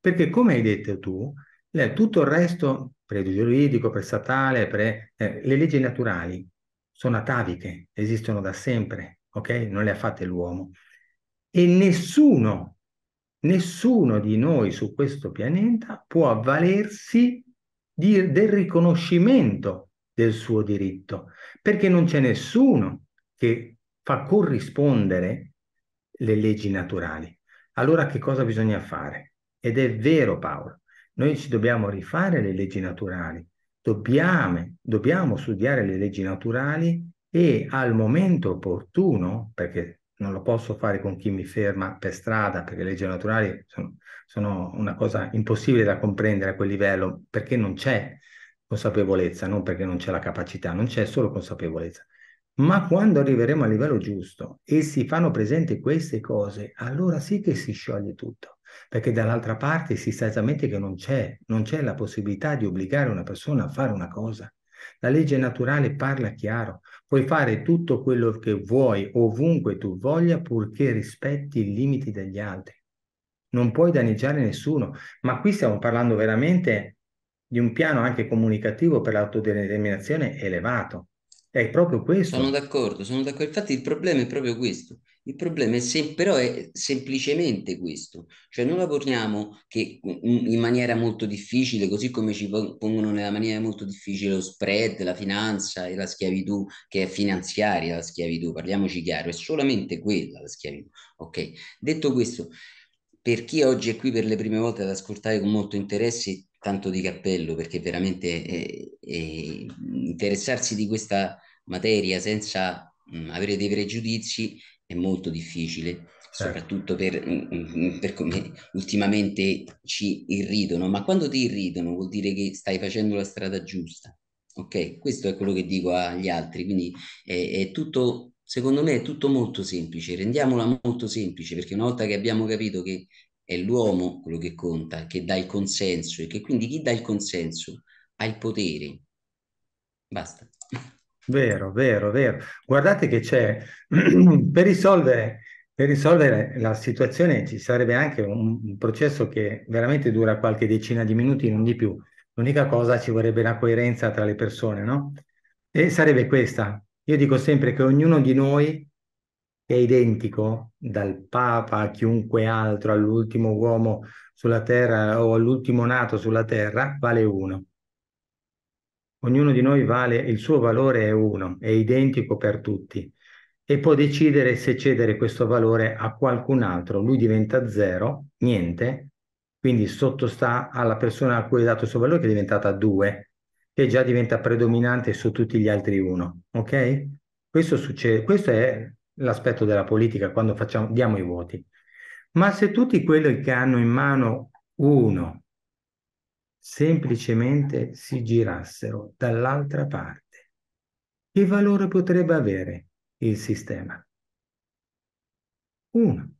[SPEAKER 1] Perché come hai detto tu, tutto il resto, per giuridico, per statale, per, eh, le leggi naturali sono ataviche, esistono da sempre, ok? Non le ha fatte l'uomo. E nessuno, nessuno di noi su questo pianeta può avvalersi di, del riconoscimento del suo diritto, perché non c'è nessuno che fa corrispondere le leggi naturali. Allora che cosa bisogna fare? Ed è vero Paolo, noi ci dobbiamo rifare le leggi naturali, dobbiamo, dobbiamo studiare le leggi naturali e al momento opportuno, perché non lo posso fare con chi mi ferma per strada, perché le leggi naturali sono, sono una cosa impossibile da comprendere a quel livello, perché non c'è consapevolezza, non perché non c'è la capacità, non c'è solo consapevolezza. Ma quando arriveremo al livello giusto e si fanno presenti queste cose, allora sì che si scioglie tutto, perché dall'altra parte si sa esattamente che non c'è, non c'è la possibilità di obbligare una persona a fare una cosa. La legge naturale parla chiaro, Puoi fare tutto quello che vuoi ovunque tu voglia purché rispetti i limiti degli altri. Non puoi danneggiare nessuno, ma qui stiamo parlando veramente di un piano anche comunicativo per l'autodeterminazione elevato. È proprio questo. Sono
[SPEAKER 2] d'accordo, sono d'accordo. Infatti il problema è proprio questo. Il problema è sem- però è semplicemente questo, cioè noi lavoriamo che, mm, mm, in maniera molto difficile, così come ci pongono nella maniera molto difficile lo spread, la finanza e la schiavitù, che è finanziaria la schiavitù, parliamoci chiaro, è solamente quella la schiavitù. Ok, detto questo, per chi oggi è qui per le prime volte ad ascoltare con molto interesse, tanto di cappello, perché veramente eh, eh, interessarsi di questa materia senza mh, mm, avere dei pregiudizi è molto difficile, certo. soprattutto per, mm, mm, mm, per, come ultimamente ci irridono, ma quando ti irridono vuol dire che stai facendo la strada giusta, ok? Questo è quello che dico agli altri, quindi è, è tutto, secondo me è tutto molto semplice, rendiamola molto semplice, perché una volta che abbiamo capito che è l'uomo quello che conta, che dà il consenso e che quindi chi dà il consenso ha il potere. Basta.
[SPEAKER 1] Vero, vero, vero. Guardate che c'è, per risolvere, per risolvere la situazione ci sarebbe anche un, un processo che veramente dura qualche decina di minuti, non di più. L'unica cosa ci vorrebbe la coerenza tra le persone, no? E sarebbe questa. Io dico sempre che ognuno di noi è identico, dal Papa a chiunque altro, all'ultimo uomo sulla terra o all'ultimo nato sulla terra, vale uno ognuno di noi vale, il suo valore è uno, è identico per tutti e può decidere se cedere questo valore a qualcun altro, lui diventa zero, niente, quindi sottostà alla persona a cui è dato il suo valore che è diventata due, che già diventa predominante su tutti gli altri uno, ok? Questo succede, questo è l'aspetto della politica quando facciamo, diamo i voti. Ma se tutti quelli che hanno in mano uno semplicemente si girassero dall'altra parte, che valore potrebbe avere il sistema? Uno.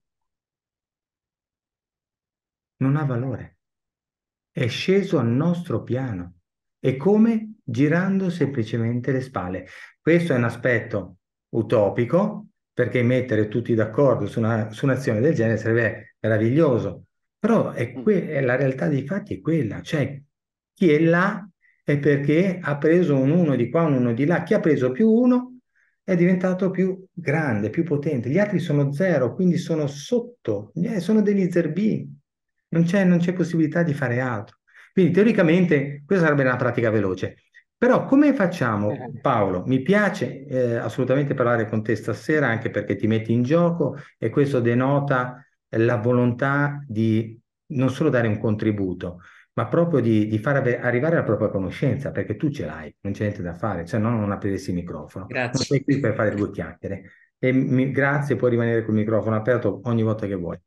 [SPEAKER 1] Non ha valore. È sceso al nostro piano. E come? Girando semplicemente le spalle. Questo è un aspetto utopico, perché mettere tutti d'accordo su, una, su un'azione del genere sarebbe meraviglioso, però è mm. que- è la realtà dei fatti è quella, cioè chi è là è perché ha preso un uno di qua, un uno di là, chi ha preso più uno è diventato più grande, più potente, gli altri sono zero, quindi sono sotto, eh, sono degli zerbini, non c'è, non c'è possibilità di fare altro. Quindi teoricamente questa sarebbe una pratica veloce. Però come facciamo, eh. Paolo? Mi piace eh, assolutamente parlare con te stasera anche perché ti metti in gioco e questo denota la volontà di non solo dare un contributo, ma proprio di, di far arrivare la propria conoscenza, perché tu ce l'hai, non c'è niente da fare, cioè no, non aprirsi il microfono. Grazie. Non sei qui per fare due chiacchiere. E mi, grazie, puoi rimanere col microfono aperto ogni volta che vuoi.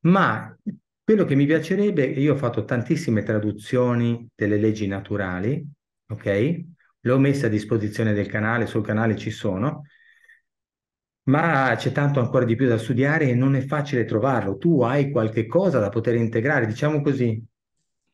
[SPEAKER 1] Ma quello che mi piacerebbe, io ho fatto tantissime traduzioni delle leggi naturali, ok? ho messe a disposizione del canale, sul canale ci sono, ma c'è tanto ancora di più da studiare e non è facile trovarlo. Tu hai qualche cosa da poter integrare, diciamo così.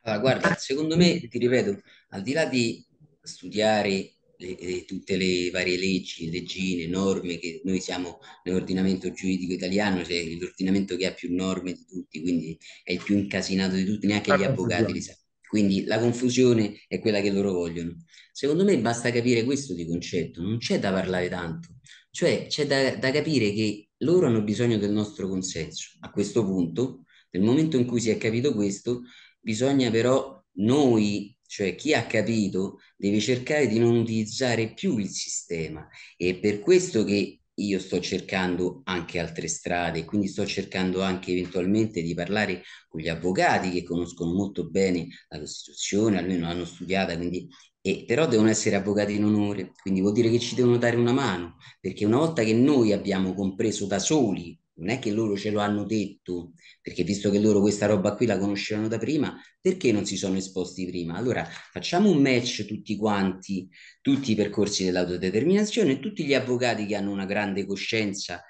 [SPEAKER 2] Allora, guarda, ah. secondo me, ti ripeto, al di là di studiare le, le, tutte le varie leggi, leggine, norme che noi siamo nell'ordinamento giuridico italiano, cioè l'ordinamento che ha più norme di tutti, quindi è il più incasinato di tutti, neanche la gli confusione. avvocati li sanno. Quindi la confusione è quella che loro vogliono. Secondo me basta capire questo di concetto, non c'è da parlare tanto, cioè c'è da, da capire che loro hanno bisogno del nostro consenso. A questo punto, nel momento in cui si è capito questo, bisogna però noi, cioè chi ha capito, deve cercare di non utilizzare più il sistema. E per questo che io sto cercando anche altre strade, quindi sto cercando anche eventualmente di parlare con gli avvocati che conoscono molto bene la Costituzione, almeno l'hanno studiata, quindi e però devono essere avvocati in onore, quindi vuol dire che ci devono dare una mano, perché una volta che noi abbiamo compreso da soli, non è che loro ce lo hanno detto, perché visto che loro questa roba qui la conoscevano da prima, perché non si sono esposti prima? Allora facciamo un match tutti quanti, tutti i percorsi dell'autodeterminazione, tutti gli avvocati che hanno una grande coscienza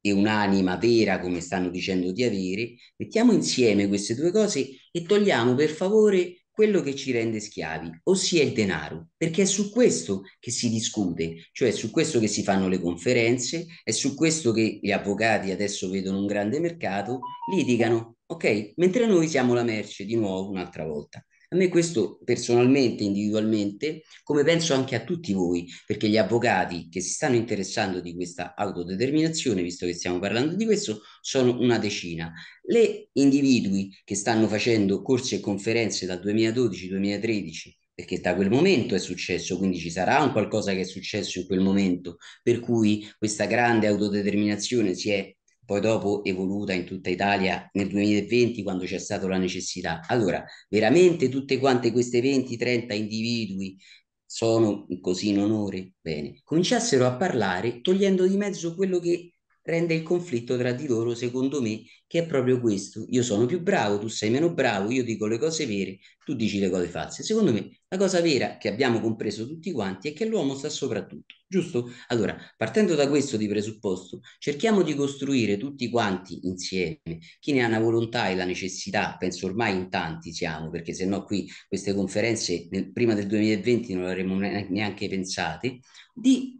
[SPEAKER 2] e un'anima vera, come stanno dicendo di avere, mettiamo insieme queste due cose e togliamo per favore quello che ci rende schiavi, ossia il denaro, perché è su questo che si discute, cioè è su questo che si fanno le conferenze, è su questo che gli avvocati adesso vedono un grande mercato, litigano, ok? Mentre noi siamo la merce di nuovo un'altra volta me questo personalmente, individualmente, come penso anche a tutti voi, perché gli avvocati che si stanno interessando di questa autodeterminazione, visto che stiamo parlando di questo, sono una decina. Le individui che stanno facendo corsi e conferenze dal 2012-2013 perché da quel momento è successo, quindi ci sarà un qualcosa che è successo in quel momento, per cui questa grande autodeterminazione si è poi dopo evoluta in tutta Italia nel 2020 quando c'è stata la necessità. Allora, veramente tutte quante queste 20-30 individui sono così in onore? Bene, cominciassero a parlare togliendo di mezzo quello che rende il conflitto tra di loro, secondo me, che è proprio questo. Io sono più bravo, tu sei meno bravo, io dico le cose vere, tu dici le cose false. Secondo me la cosa vera che abbiamo compreso tutti quanti è che l'uomo sta soprattutto, giusto? Allora, partendo da questo di presupposto, cerchiamo di costruire tutti quanti insieme, chi ne ha la volontà e la necessità, penso ormai in tanti siamo, perché se no qui queste conferenze nel, prima del 2020 non le avremmo neanche pensate, di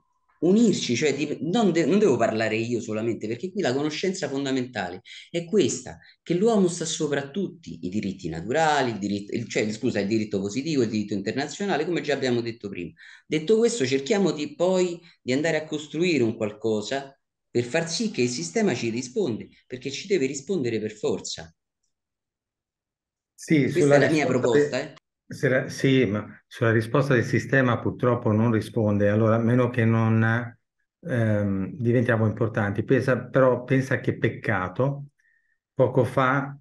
[SPEAKER 2] unirci, cioè di, non, de- non, devo parlare io solamente, perché qui la conoscenza fondamentale è questa, che l'uomo sta sopra tutti i diritti naturali, il diritto, il, cioè scusa, il diritto positivo, il diritto internazionale, come già abbiamo detto prima. Detto questo, cerchiamo di poi di andare a costruire un qualcosa per far sì che il sistema ci risponde, perché ci deve rispondere per forza.
[SPEAKER 1] Sì, Questa è la mia proposta, Te... Eh. La, sì, ma sulla risposta del sistema purtroppo non risponde, allora a meno che non ehm, diventiamo importanti. Pensa, però pensa che peccato, poco fa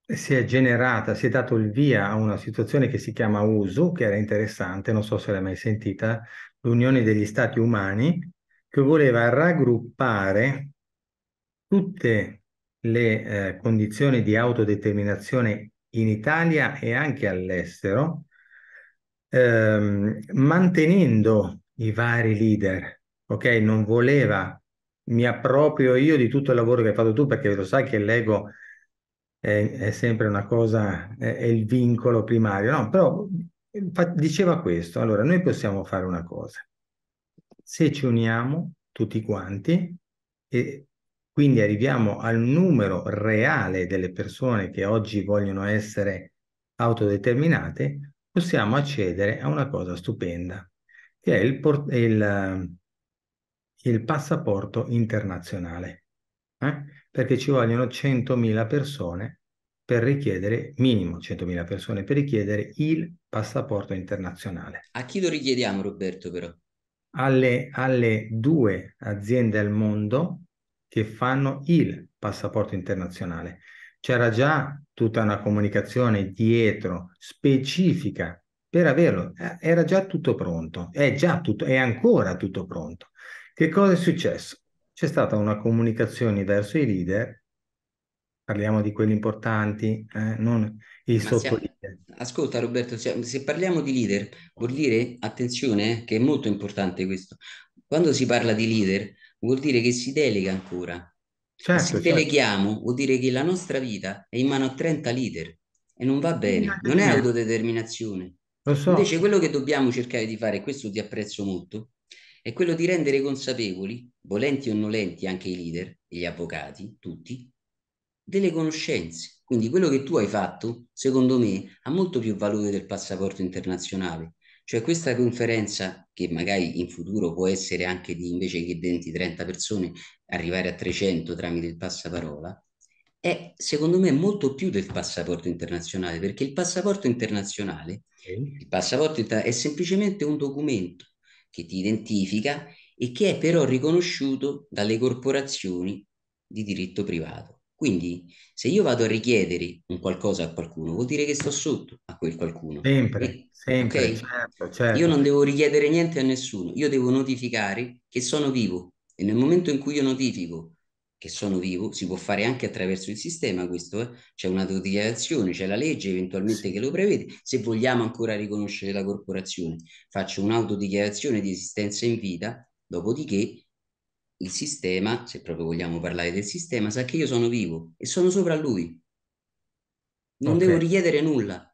[SPEAKER 1] si è generata, si è dato il via a una situazione che si chiama USU, che era interessante, non so se l'hai mai sentita, l'Unione degli Stati Umani, che voleva raggruppare tutte le eh, condizioni di autodeterminazione in Italia e anche all'estero, ehm, mantenendo i vari leader, ok? Non voleva, mi approprio io di tutto il lavoro che hai fatto tu perché lo sai che l'ego è, è sempre una cosa, è, è, il vincolo primario, no? Però ehm, diceva questo, allora noi possiamo fare una cosa, se ci uniamo tutti quanti e quindi arriviamo al numero reale delle persone che oggi vogliono essere autodeterminate, possiamo accedere a una cosa stupenda, che è il, por- il, il passaporto internazionale, eh? perché ci vogliono 100.000 persone per richiedere, minimo 100.000 persone per richiedere il passaporto internazionale.
[SPEAKER 2] A chi lo richiediamo Roberto però?
[SPEAKER 1] Alle, alle due aziende al mondo che fanno il passaporto internazionale. C'era già tutta una comunicazione dietro specifica per averlo, eh, era già tutto pronto, è già tutto, è ancora tutto pronto. Che cosa è successo? C'è stata una comunicazione verso i leader, parliamo di quelli importanti, eh, non i sottolider.
[SPEAKER 2] Ascolta Roberto, se parliamo di leader, vuol dire, attenzione, che è molto importante questo, quando si parla di leader vuol dire che si delega ancora. Certo, se certo. deleghiamo vuol dire che la nostra vita è in mano a 30 leader e non va bene, non è autodeterminazione. Lo So. Invece quello che dobbiamo cercare di fare, e questo ti apprezzo molto, è quello di rendere consapevoli, volenti o nolenti anche i leader, gli avvocati, tutti, delle conoscenze. Quindi quello che tu hai fatto, secondo me, ha molto più valore del passaporto internazionale. Cioè questa conferenza, che magari in futuro può essere anche di invece che 20-30 persone, arrivare a 300 tramite il passaparola, è secondo me molto più del passaporto internazionale, perché il passaporto internazionale, okay. il passaporto è semplicemente un documento che ti identifica e che è però riconosciuto dalle corporazioni di diritto privato. Quindi se io vado a richiedere un qualcosa a qualcuno, vuol dire che sto sotto a quel qualcuno.
[SPEAKER 1] Sempre, sempre, okay? certo, certo. Io non
[SPEAKER 2] devo richiedere niente a nessuno, io devo notificare che sono vivo e nel momento in cui io notifico che sono vivo, si può fare anche attraverso il sistema questo, eh? c'è una notificazione, c'è la legge eventualmente sì. che lo prevede, se vogliamo ancora riconoscere la corporazione, faccio un'autodichiarazione di esistenza in vita, dopodiché il sistema, se proprio vogliamo parlare del sistema, sa che io sono vivo e sono sopra lui. Non okay. devo richiedere nulla.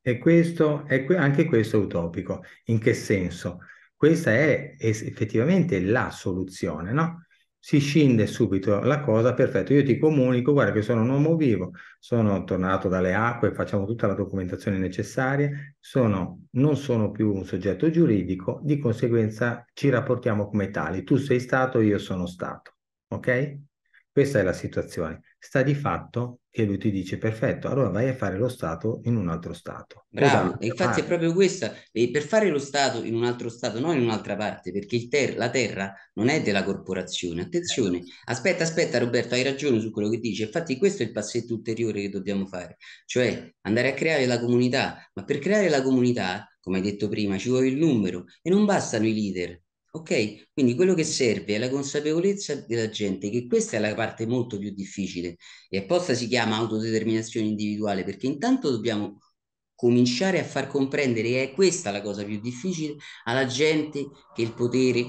[SPEAKER 1] E questo, è, anche questo è utopico. In che senso? Questa è effettivamente la soluzione, no? si scinde subito la cosa, perfetto, io ti comunico, guarda che sono un uomo vivo, sono tornato dalle acque, facciamo tutta la documentazione necessaria, sono, non sono più un soggetto giuridico, di conseguenza ci rapportiamo come tali, tu sei stato, io sono stato, ok? Questa è la situazione. Sta di fatto che lui ti dice perfetto, allora vai a fare lo Stato in un altro Stato. Bravo, esatto. infatti è
[SPEAKER 2] proprio questa, per fare lo Stato in un altro Stato, non in un'altra parte, perché il ter- la terra non è della corporazione. Attenzione, eh, aspetta, aspetta Roberto, hai ragione su quello che dici, infatti questo è il passetto ulteriore che dobbiamo fare, cioè andare a creare la comunità, ma per creare la comunità, come hai detto prima, ci vuole il numero e non bastano i leader, Ok? Quindi quello che serve è la consapevolezza della gente che questa è la parte molto più difficile e apposta si chiama autodeterminazione individuale perché intanto dobbiamo cominciare a far comprendere che è questa la cosa più difficile alla gente che il potere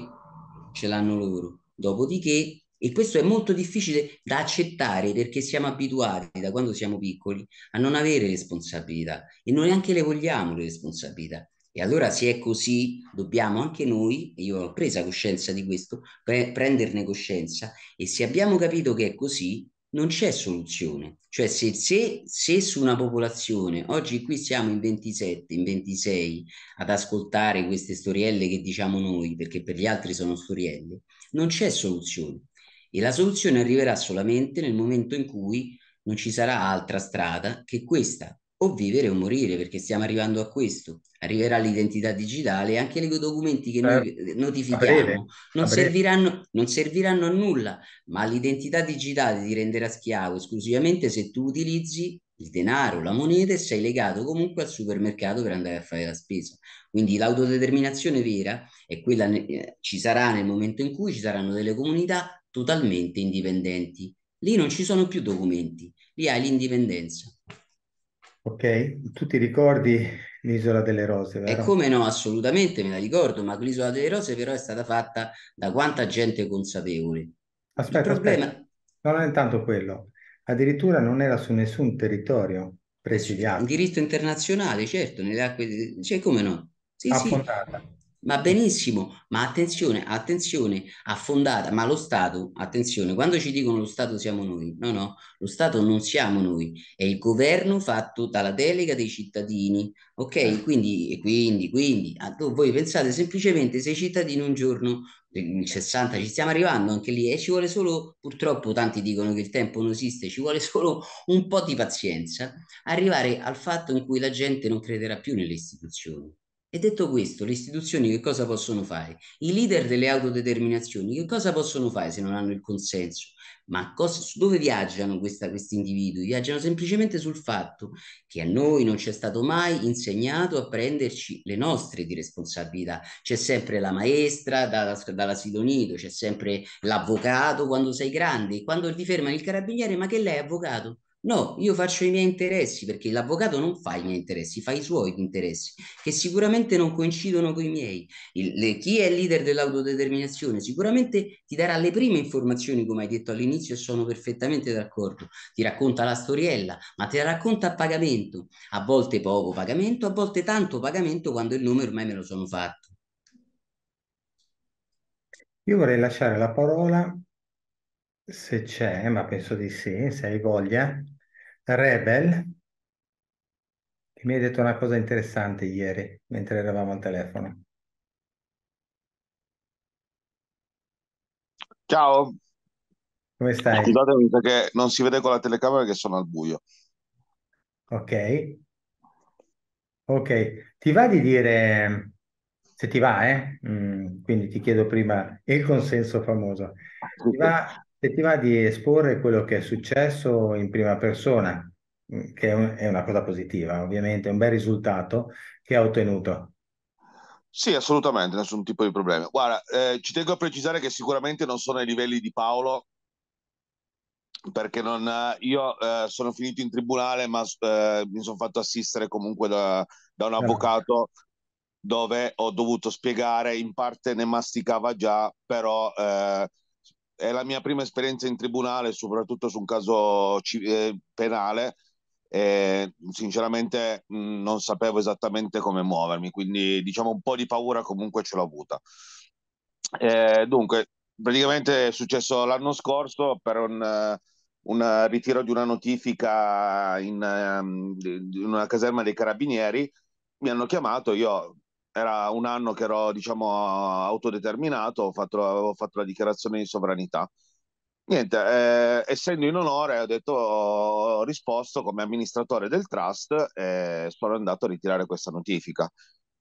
[SPEAKER 2] ce l'hanno loro. Dopodiché, e questo è molto difficile da accettare perché siamo abituati da quando siamo piccoli a non avere responsabilità e noi anche le vogliamo le responsabilità. E allora se è così, dobbiamo anche noi, e io ho presa coscienza di questo, pre- prenderne coscienza e se abbiamo capito che è così, non c'è soluzione. Cioè se, se, se su una popolazione, oggi qui siamo in 27, in 26, ad ascoltare queste storielle che diciamo noi, perché per gli altri sono storielle, non c'è soluzione. E la soluzione arriverà solamente nel momento in cui non ci sarà altra strada che questa, o vivere o morire, perché stiamo arrivando a questo arriverà l'identità digitale e anche i documenti che noi certo. eh, notifichiamo non serviranno, non serviranno, a nulla, ma l'identità digitale ti renderà schiavo esclusivamente se tu utilizzi il denaro, la moneta e sei legato comunque al supermercato per andare a fare la spesa. Quindi l'autodeterminazione vera è quella eh, ci sarà nel momento in cui ci saranno delle comunità totalmente
[SPEAKER 1] indipendenti.
[SPEAKER 2] Lì non ci sono più documenti, lì hai l'indipendenza.
[SPEAKER 1] Ok, tu ti ricordi L'isola delle rose, vero? E come no,
[SPEAKER 2] assolutamente me la ricordo, ma l'isola delle rose però è stata fatta da quanta gente consapevole.
[SPEAKER 1] Aspetta, Il problema... aspetta. non è tanto quello. Addirittura non era su nessun territorio eh presidiato. Un diritto internazionale, certo,
[SPEAKER 2] nelle acque... Cioè, come
[SPEAKER 1] no? Sì, Affondata.
[SPEAKER 2] Sì. Va benissimo, ma attenzione, attenzione, affondata, ma lo Stato, attenzione, quando ci dicono lo Stato siamo noi, no, no, lo Stato non siamo noi, è il governo fatto dalla delega dei cittadini, ok? Eh. Quindi, quindi, quindi, ah, voi pensate semplicemente se i cittadini un giorno, nel 60 ci stiamo arrivando anche lì, e ci vuole solo, purtroppo tanti dicono che il tempo non esiste, ci vuole solo un po' di pazienza, arrivare al fatto in cui la gente non crederà più nelle istituzioni e detto questo, le istituzioni che cosa possono fare? I leader delle autodeterminazioni che cosa possono fare se non hanno il consenso? Ma cosa, dove viaggiano questa, questi individui? Viaggiano semplicemente sul fatto che a noi non c'è stato mai insegnato a prenderci le nostre di responsabilità. C'è sempre la maestra dalla, dalla Sidonito, c'è sempre l'avvocato quando sei grande. Quando ti fermano il carabiniere, ma che lei è avvocato? No, io faccio i miei interessi perché l'avvocato non fa i miei interessi, fa i suoi interessi, che sicuramente non coincidono con i miei. Il, le, chi è il leader dell'autodeterminazione sicuramente ti darà le prime informazioni, come hai detto all'inizio, e sono perfettamente d'accordo. Ti racconta la storiella, ma te la racconta a pagamento, a volte poco pagamento, a volte tanto pagamento quando il nome ormai me lo sono fatto.
[SPEAKER 1] Io vorrei lasciare la parola se c'è, ma penso di sì, se hai voglia. Rebel, che mi hai detto una cosa interessante ieri, mentre eravamo al telefono.
[SPEAKER 3] Ciao, Come stai? scusatemi perché non si vede con la telecamera che sono al buio.
[SPEAKER 1] Ok, ok. Ti va di dire, se ti va, eh? Mm, quindi ti chiedo prima il consenso famoso. Ti va se ti va di esporre quello che è successo in prima persona, mm, che è, un, è una cosa positiva, ovviamente, un bel risultato che ha ottenuto.
[SPEAKER 3] Sì, assolutamente, nessun tipo di problema. Guarda, eh, ci tengo a precisare che sicuramente non sono ai livelli di Paolo, perché non, eh, io eh, sono finito in tribunale, ma eh, mi sono fatto assistere comunque da, da un certo. avvocato dove ho dovuto spiegare, in parte ne masticava già, però eh, è la mia prima esperienza in tribunale, soprattutto su un caso c- eh, penale. E sinceramente mm, non sapevo esattamente come muovermi, quindi diciamo un po' di paura comunque ce l'ho avuta. E, dunque, praticamente è successo l'anno scorso per un, un ritiro di una notifica in, ehm, in, una caserma dei carabinieri. Mi hanno chiamato, io era un anno che ero diciamo autodeterminato, ho fatto, avevo fatto la dichiarazione di sovranità. Niente, eh, essendo in onore ho, detto, ho risposto come amministratore del trust e sono andato a ritirare questa notifica.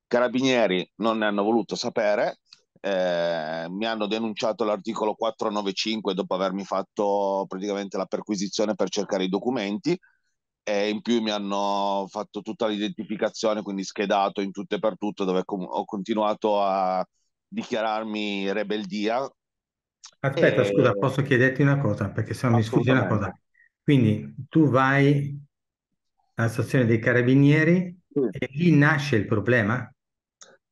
[SPEAKER 3] Carabinieri non ne hanno voluto sapere, eh, mi hanno denunciato l'articolo 495 dopo avermi fatto praticamente la perquisizione per cercare i documenti e in più mi hanno fatto tutta l'identificazione, quindi schedato in tutto e per tutto, dove com- ho continuato a dichiararmi rebeldia.
[SPEAKER 1] Aspetta, e... scusa, posso chiederti una cosa, perché se no mi scusi una cosa. Quindi tu vai alla stazione dei carabinieri sì. e lì nasce il problema?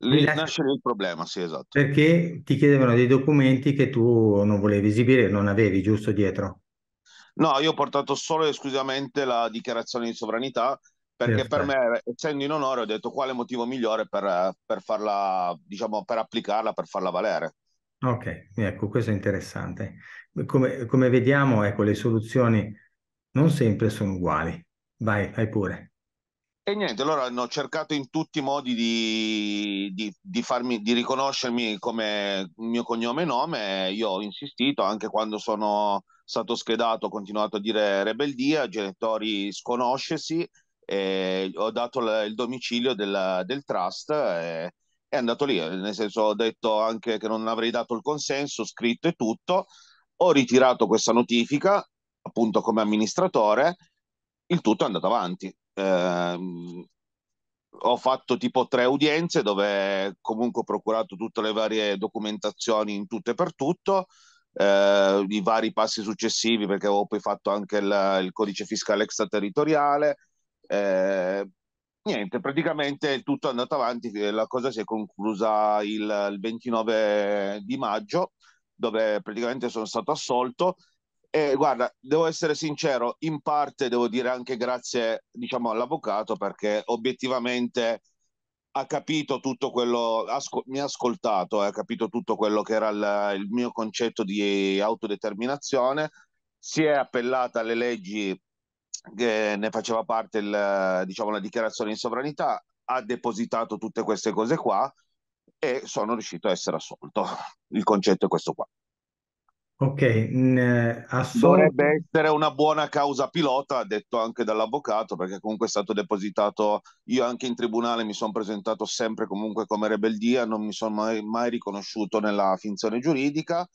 [SPEAKER 3] Lì, lì nasce il problema, sì, esatto.
[SPEAKER 1] Perché ti chiedevano dei documenti che tu non volevi esibire, non avevi, giusto, dietro?
[SPEAKER 3] No, io ho portato solo e esclusivamente la dichiarazione di sovranità perché sì, per me, essendo in onore, ho detto quale motivo migliore per, per farla, diciamo, per applicarla, per farla valere.
[SPEAKER 1] Ok, ecco, questo è interessante. Come, come vediamo, ecco, le soluzioni non sempre sono uguali. Vai, vai pure.
[SPEAKER 3] E niente, allora hanno cercato in tutti i modi di, di, di, farmi, di riconoscermi come il mio cognome e nome. Io ho insistito anche quando sono stato schedato, ho continuato a dire rebeldia, genitori sconoscesi, eh, ho dato la, il domicilio del, del trust e è andato lì, nel senso ho detto anche che non avrei dato il consenso, scritto e tutto, ho ritirato questa notifica appunto come amministratore, il tutto è andato avanti. Eh, ho fatto tipo tre udienze dove comunque ho procurato tutte le varie documentazioni in tutto e per tutto eh, i vari passi successivi, perché avevo poi fatto anche il, il codice fiscale extraterritoriale. Eh, niente, praticamente tutto è andato avanti, eh, la cosa si è conclusa il, il 29 di maggio, dove praticamente sono stato assolto. E guarda, devo essere sincero, in parte devo dire anche grazie, diciamo, all'avvocato perché obiettivamente ha capito tutto quello, asco, mi ha ascoltato, eh, ha capito tutto quello che era il, il mio concetto di autodeterminazione, si è appellata alle leggi che ne faceva parte il, diciamo, la dichiarazione di sovranità, ha depositato tutte queste cose qua e sono riuscito a essere assolto. Il concetto è questo qua.
[SPEAKER 1] Ok, mh, mm, eh, assolutamente. Dovrebbe
[SPEAKER 3] essere una buona causa pilota, detto anche dall'avvocato, perché comunque è stato depositato. Io anche in tribunale mi sono presentato sempre comunque come rebeldia, non mi sono mai, mai riconosciuto nella finzione giuridica.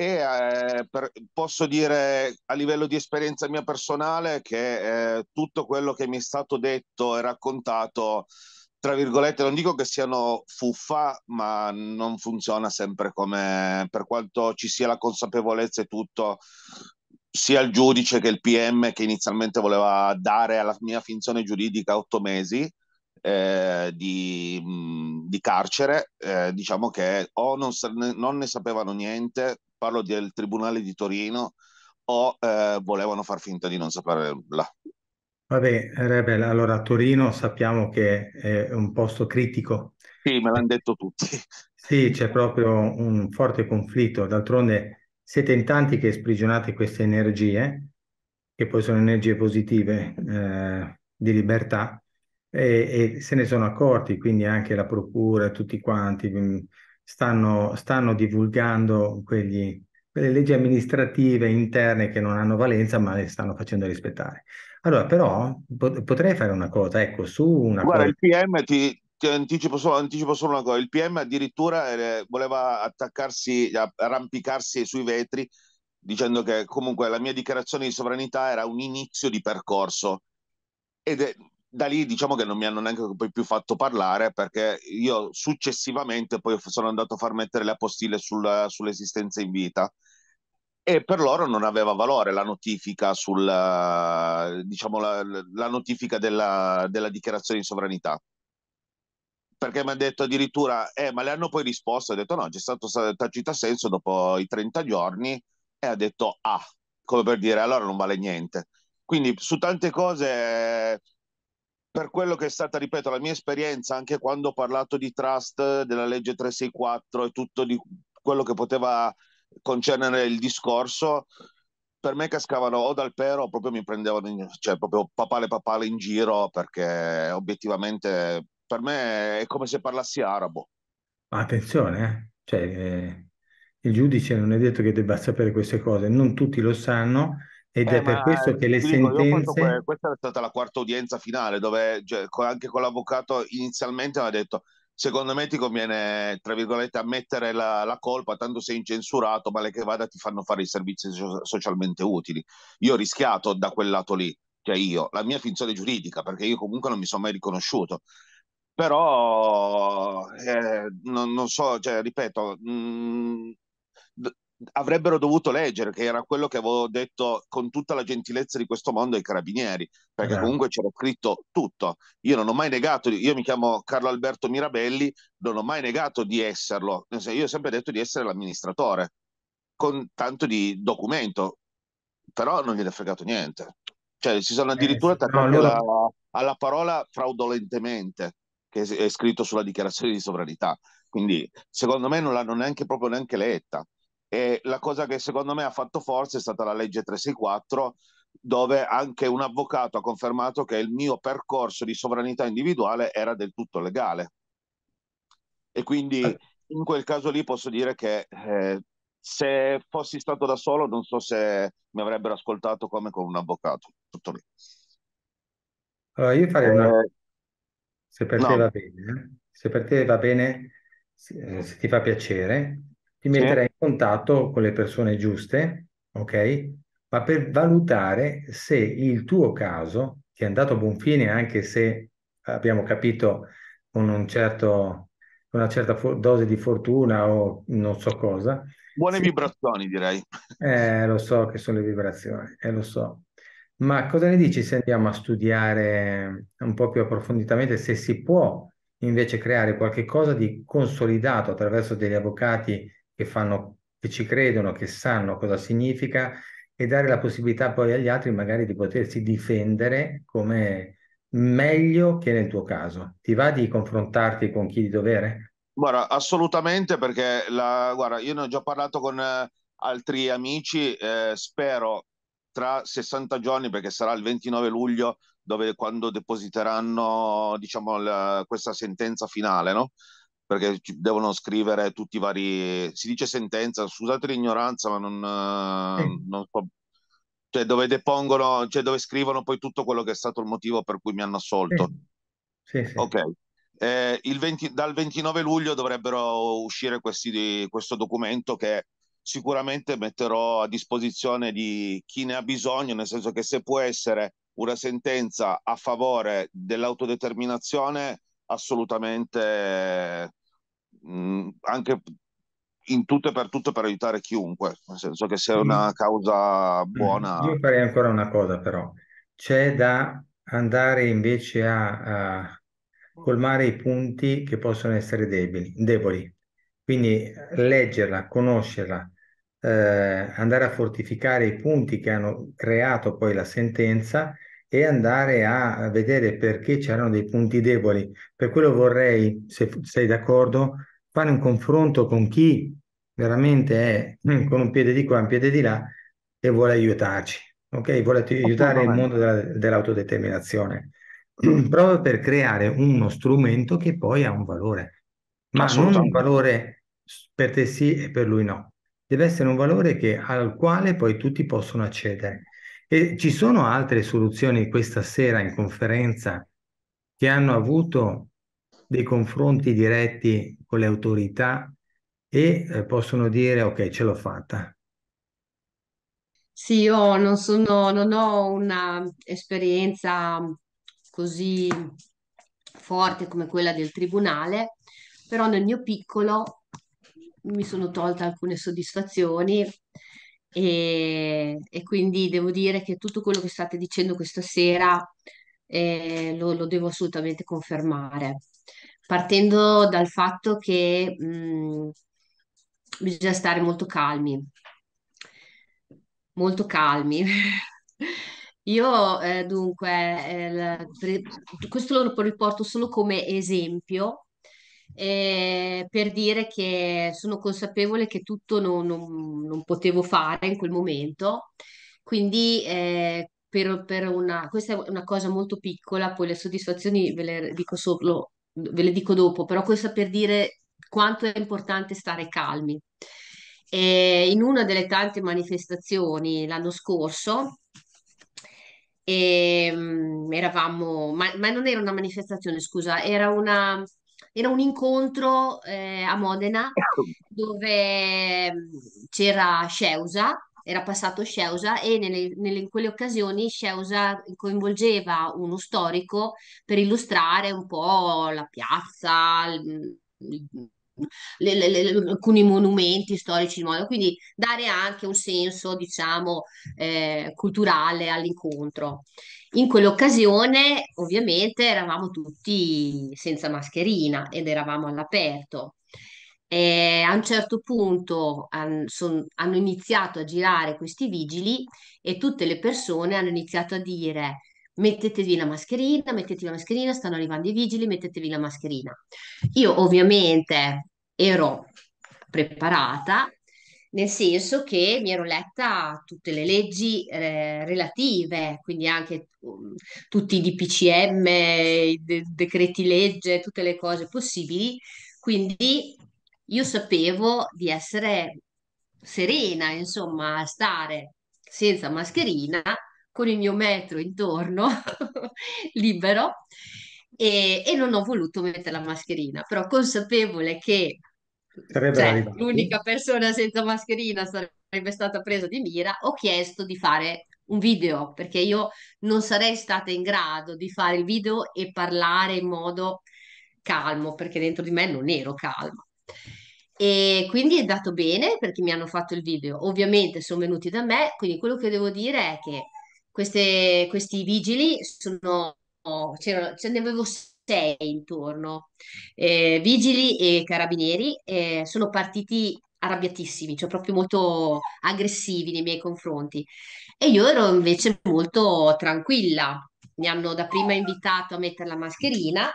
[SPEAKER 3] E eh, per, posso dire a livello di esperienza mia personale che eh, tutto quello che mi è stato detto e raccontato tra virgolette, non dico che siano fuffa, ma non funziona sempre come, per quanto ci sia la consapevolezza e tutto, sia il giudice che il PM che inizialmente voleva dare alla mia finzione giuridica otto mesi eh, di, di, carcere, eh, diciamo che o non, non, ne sapevano niente, parlo del Tribunale di Torino, o eh, volevano far finta di non sapere nulla.
[SPEAKER 1] Vabbè, Rebel, allora Torino sappiamo che è un posto critico.
[SPEAKER 3] Sì, me l'hanno detto tutti.
[SPEAKER 1] Sì, c'è proprio un forte conflitto. D'altronde siete in tanti che sprigionate queste energie, che poi sono energie positive eh, di libertà, e, e, se ne sono accorti, quindi anche la Procura e tutti quanti mm, stanno, stanno divulgando quegli, quelle leggi amministrative interne che non hanno valenza, ma le stanno facendo rispettare. Allora, però potrei fare una cosa, ecco, su una Guarda, cosa... il
[SPEAKER 3] PM ti, ti anticipo, solo, anticipo, solo, una cosa, il PM addirittura eh, voleva attaccarsi, arrampicarsi sui vetri dicendo che comunque la mia dichiarazione di sovranità era un inizio di percorso ed è, da lì diciamo che non mi hanno neanche poi più fatto parlare perché io successivamente poi sono andato a far mettere le apostille sulla, sull'esistenza in vita e per loro non aveva valore la notifica, sulla eh, diciamo, la, la notifica della, della, dichiarazione di sovranità. Perché mi ha detto addirittura, eh, ma le hanno poi risposto, ha detto no, c'è stato tacita senso dopo i 30 giorni e ha detto ah, come per dire allora non vale niente. Quindi su tante cose, per quello che è stata, ripeto, la mia esperienza, anche quando ho parlato di trust, della legge 364 e tutto di quello che poteva concernere il discorso, per me cascavano o dal pero o proprio mi prendevano, in, cioè proprio papale papale in giro perché obiettivamente per me è come se parlassi arabo.
[SPEAKER 1] attenzione, eh. cioè, eh, il giudice non è detto che debba sapere queste cose, non tutti lo sanno ed eh, è per questo che le dico, sentenze...
[SPEAKER 3] questa è stata la quarta udienza finale dove cioè, anche con l'avvocato inizialmente mi ha detto secondo me ti conviene, tra virgolette, ammettere la, la, colpa, tanto sei incensurato, male che vada ti fanno fare i servizi so- socialmente utili. Io ho rischiato da quel lato lì, cioè io, la mia finzione giuridica, perché io comunque non mi sono mai riconosciuto. Però eh, non, non, so, cioè, ripeto, mh, mm, avrebbero dovuto leggere, che era quello che avevo detto con tutta la gentilezza di questo mondo ai carabinieri, perché eh. comunque c'era scritto tutto. Io non ho mai negato, io mi chiamo Carlo Alberto Mirabelli, non ho mai negato di esserlo, io ho sempre detto di essere l'amministratore, con tanto di documento, però non gliene è fregato niente. Cioè, si sono eh, addirittura eh, attaccati no, alla, alla parola fraudolentemente che è scritto sulla dichiarazione di sovranità. Quindi, secondo me, non l'hanno neanche proprio neanche letta. E la cosa che secondo me ha fatto forza è stata la legge 364, dove anche un avvocato ha confermato che il mio percorso di sovranità individuale era del tutto legale. E quindi in quel caso lì posso dire che eh, se fossi stato da solo non so se mi avrebbero ascoltato come con un avvocato. Tutto lì.
[SPEAKER 1] Allora io farei una... Eh, se per no. te va bene, eh. se per te va bene, se eh, ti fa piacere, ti metterai in contatto con le persone giuste, ok? Ma per valutare se il tuo caso, che è andato a buon fine, anche se abbiamo capito con un certo, una certa for- dose di fortuna o non so cosa.
[SPEAKER 3] Buone se... vibrazioni, direi.
[SPEAKER 1] Eh, lo so che sono le vibrazioni, eh, lo so. Ma cosa ne dici se andiamo a studiare un po' più approfonditamente se si può invece creare qualcosa di consolidato attraverso degli avvocati che, fanno, che ci credono, che sanno cosa significa e dare la possibilità poi agli altri magari di potersi difendere come meglio che nel tuo caso. Ti va di confrontarti con chi di dovere?
[SPEAKER 3] Guarda, assolutamente perché la, guarda, io ne ho già parlato con eh, altri amici, eh, spero tra 60 giorni perché sarà il 29 luglio dove, quando depositeranno diciamo, la, questa sentenza finale, no? perché devono scrivere tutti i vari... si dice sentenza, scusate l'ignoranza, ma non, eh, sì. non so... Cioè dove depongono, cioè dove scrivono poi tutto quello che è stato il motivo per cui mi hanno assolto. Sì. Sì, ok. Eh, 20... dal 29 luglio dovrebbero uscire questi... questo documento che sicuramente metterò a disposizione di chi ne ha bisogno, nel senso che se può essere una sentenza a favore dell'autodeterminazione, assolutamente mh, mm, anche in tutto e per tutto per aiutare chiunque, nel senso che sia una mm. causa buona. Mm, io
[SPEAKER 1] farei ancora una cosa però, c'è da andare invece a, a colmare i punti che possono essere debili, deboli, quindi leggerla, conoscerla, eh, andare a fortificare i punti che hanno creato poi la sentenza e andare a vedere perché c'erano dei punti deboli. Per quello vorrei, se sei d'accordo, fare un confronto con chi veramente è con un piede di qua, un piede di là e vuole aiutarci, ok? Vuole aiutare il mondo della, dell'autodeterminazione, proprio per creare uno strumento che poi ha un valore, ma non un valore per te sì e per lui no. Deve essere un valore che, al quale poi tutti possono accedere. E ci sono altre soluzioni questa sera in conferenza che hanno avuto dei confronti diretti con le autorità e eh, possono dire ok, ce l'ho fatta.
[SPEAKER 4] Sì, io non, sono, non ho un'esperienza così forte come quella del tribunale, però nel mio piccolo mi sono tolta alcune soddisfazioni e, e quindi devo dire che tutto quello che state dicendo questa sera eh, lo, lo devo assolutamente confermare partendo dal fatto che mh, mm, bisogna stare molto calmi, molto calmi. Io eh, dunque, eh, il, questo lo riporto solo come esempio eh, per dire che sono consapevole che tutto non, non, non potevo fare in quel momento, quindi eh, per, per una, questa è una cosa molto piccola, poi le soddisfazioni ve le dico solo ve le dico dopo, però questo per dire quanto è importante stare calmi. E in una delle tante manifestazioni l'anno scorso, e, um, eravamo, ma, ma, non era una manifestazione, scusa, era, una, era un incontro eh, a Modena ecco. dove ehm, c'era Sceusa era passato Sceusa e nelle, nelle, in quelle occasioni Sceusa coinvolgeva uno storico per illustrare un po' la piazza, il, le, le, le, alcuni monumenti storici di modo, quindi dare anche un senso, diciamo, eh, culturale all'incontro. In quell'occasione, ovviamente, eravamo tutti senza mascherina ed eravamo all'aperto. E a un certo punto han- son- hanno iniziato a girare questi vigili e tutte le persone hanno iniziato a dire mettetevi la mascherina, mettetevi la mascherina, stanno arrivando i vigili, mettetevi la mascherina. Io ovviamente ero preparata, nel senso che mi ero letta tutte le leggi eh, relative, quindi anche um, tutti i DPCM, i de- decreti legge, tutte le cose possibili, quindi io sapevo di essere serena, insomma, stare senza mascherina con il mio metro intorno, libero, e, e, non ho voluto mettere la mascherina, però consapevole che
[SPEAKER 1] cioè, l'unica
[SPEAKER 4] persona senza mascherina sarebbe stata presa di mira, ho chiesto di fare un video perché io non sarei stata in grado di fare il video e parlare in modo calmo perché dentro di me non ero calma. E quindi è andato bene perché mi hanno fatto il video. Ovviamente sono venuti da me, quindi quello che devo dire è che queste, questi vigili sono, c'erano, ce ne avevo sei intorno, eh, vigili e carabinieri, eh, sono partiti arrabbiatissimi, cioè proprio molto aggressivi nei miei confronti. E io ero invece molto tranquilla. Mi hanno dapprima invitato a mettere la mascherina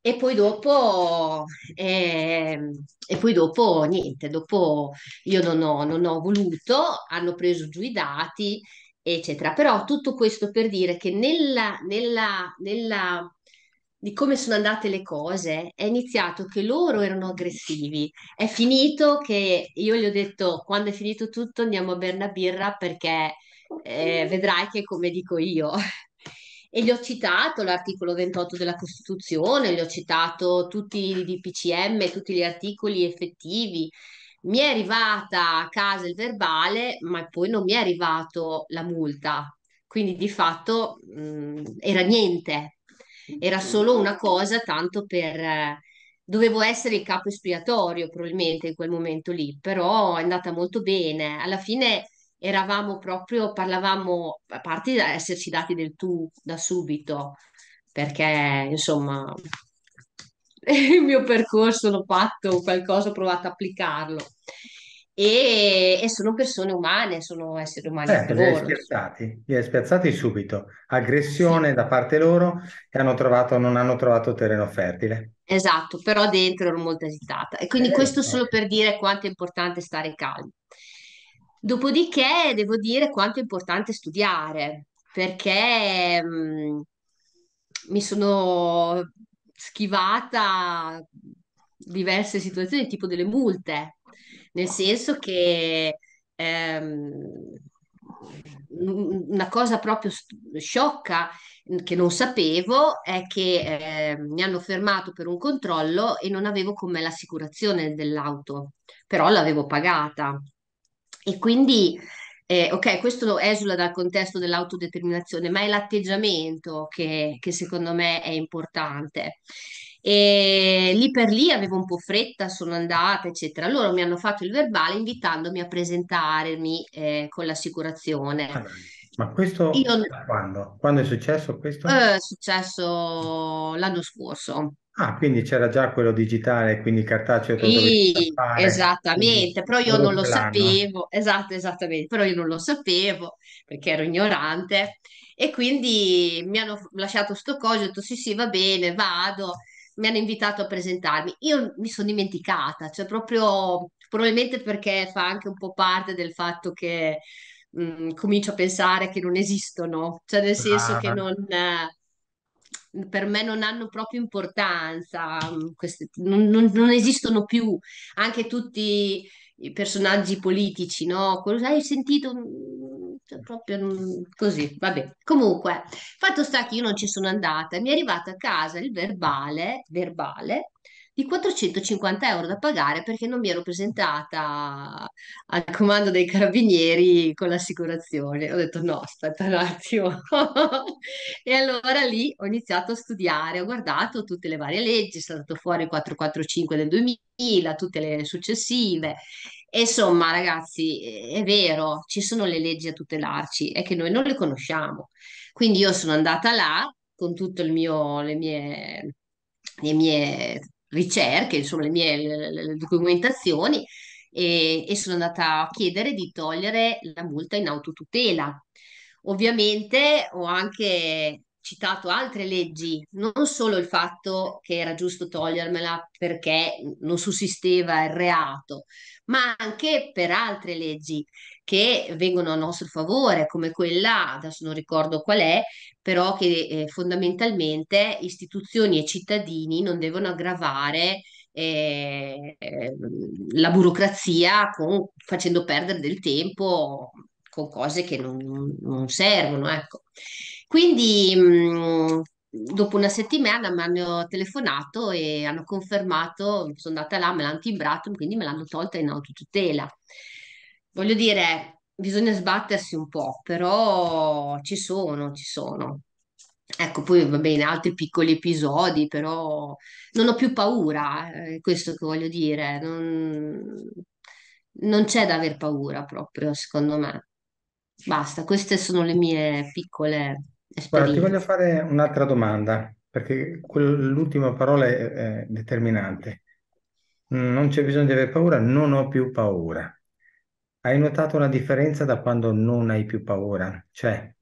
[SPEAKER 4] e poi dopo, eh, e poi dopo niente, dopo io non ho, non ho voluto, hanno preso giù i dati, eccetera. Però tutto questo per dire che nella, nella, nella di come sono andate le cose, è iniziato che loro erano aggressivi. È finito che io gli ho detto quando è finito tutto andiamo a bere una birra perché eh, vedrai che è come dico io e gli ho citato l'articolo 28 della Costituzione, gli ho citato tutti i DPCM, tutti gli articoli effettivi. Mi è arrivata a casa il verbale, ma poi non mi è arrivato la multa. Quindi di fatto mh, mm, era niente, era solo una cosa tanto per... Eh, dovevo essere il capo espiatorio probabilmente in quel momento lì, però è andata molto bene. Alla fine eravamo proprio, parlavamo, a parte da esserci dati del tu da subito, perché insomma il mio percorso l'ho fatto qualcosa, ho provato a applicarlo. E, e sono persone umane, sono esseri umani. Eh, li hai
[SPEAKER 1] spiazzati, li hai spiazzati subito. Aggressione sì. da parte loro che hanno trovato, non hanno trovato terreno fertile.
[SPEAKER 4] Esatto, però dentro ero molto esitata. E quindi eh, questo eh. solo per dire quanto è importante stare calmi. Dopodiché devo dire quanto è importante studiare, perché mh, mm, mi sono schivata diverse situazioni, tipo delle multe, nel senso che ehm, una cosa proprio sciocca mm, che non sapevo è che eh, mi hanno fermato per un controllo e non avevo con me l'assicurazione dell'auto, però l'avevo pagata. E quindi, eh, ok, questo esula dal contesto dell'autodeterminazione, ma è l'atteggiamento che, che secondo me è importante. E lì per lì avevo un po' fretta, sono andata, eccetera. Loro mi hanno fatto il verbale invitandomi a presentarmi eh, con l'assicurazione. Ah, ma questo Io...
[SPEAKER 1] quando? Quando è successo questo? Eh,
[SPEAKER 4] è successo l'anno scorso.
[SPEAKER 1] Ah, quindi c'era già quello digitale, quindi cartaceo te lo dovevi Sì, stampare, quindi esattamente, però io non lo quell'anno. sapevo,
[SPEAKER 4] esatto, esattamente, però io non lo sapevo perché ero ignorante e quindi mi hanno f- lasciato sto coso, ho detto sì sì va bene, vado, mi hanno invitato a presentarmi, io mi sono dimenticata, cioè proprio probabilmente perché fa anche un po' parte del fatto che mh, mm, comincio a pensare che non esistono, cioè nel senso che Brava. Ah. non... eh, per me non hanno proprio importanza, mm, queste, non, non, non, esistono più anche tutti i personaggi politici, no? Hai sentito mm, cioè, proprio mm, così, vabbè. Comunque, fatto sta che io non ci sono andata, mi è arrivato a casa il verbale, verbale di 450 euro da pagare perché non mi ero presentata al comando dei carabinieri con l'assicurazione. Ho detto no, aspetta un attimo. e allora lì ho iniziato a studiare, ho guardato tutte le varie leggi, è stato fuori il 445 del 2000, tutte le successive. E insomma, ragazzi, è vero, ci sono le leggi a tutelarci, è che noi non le conosciamo. Quindi io sono andata là con tutto il mio, le mie le mie ricerche, insomma le mie le, le documentazioni e, e sono andata a chiedere di togliere la multa in autotutela. Ovviamente ho anche citato altre leggi, non solo il fatto che era giusto togliermela perché non sussisteva il reato, ma anche per altre leggi che vengono a nostro favore, come quella, adesso non ricordo qual è, però che eh, fondamentalmente istituzioni e cittadini non devono aggravare eh, la burocrazia con, facendo perdere del tempo con cose che non, non servono. Ecco. Quindi mh, mm, dopo una settimana mi hanno telefonato e hanno confermato, sono andata là, me l'hanno timbrato, quindi me l'hanno tolta in autotutela. Voglio dire, bisogna sbattersi un po', però ci sono, ci sono. Ecco, poi va bene, altri piccoli episodi, però non ho più paura, eh, questo che voglio dire, non, non c'è da aver paura proprio, secondo me. Basta, queste sono le mie piccole Guarda, ti voglio esperienze.
[SPEAKER 1] fare un'altra domanda, perché l'ultima parola è, è determinante. Non c'è bisogno di avere paura, non ho più paura. Hai notato una differenza da quando non hai più paura? Cioè,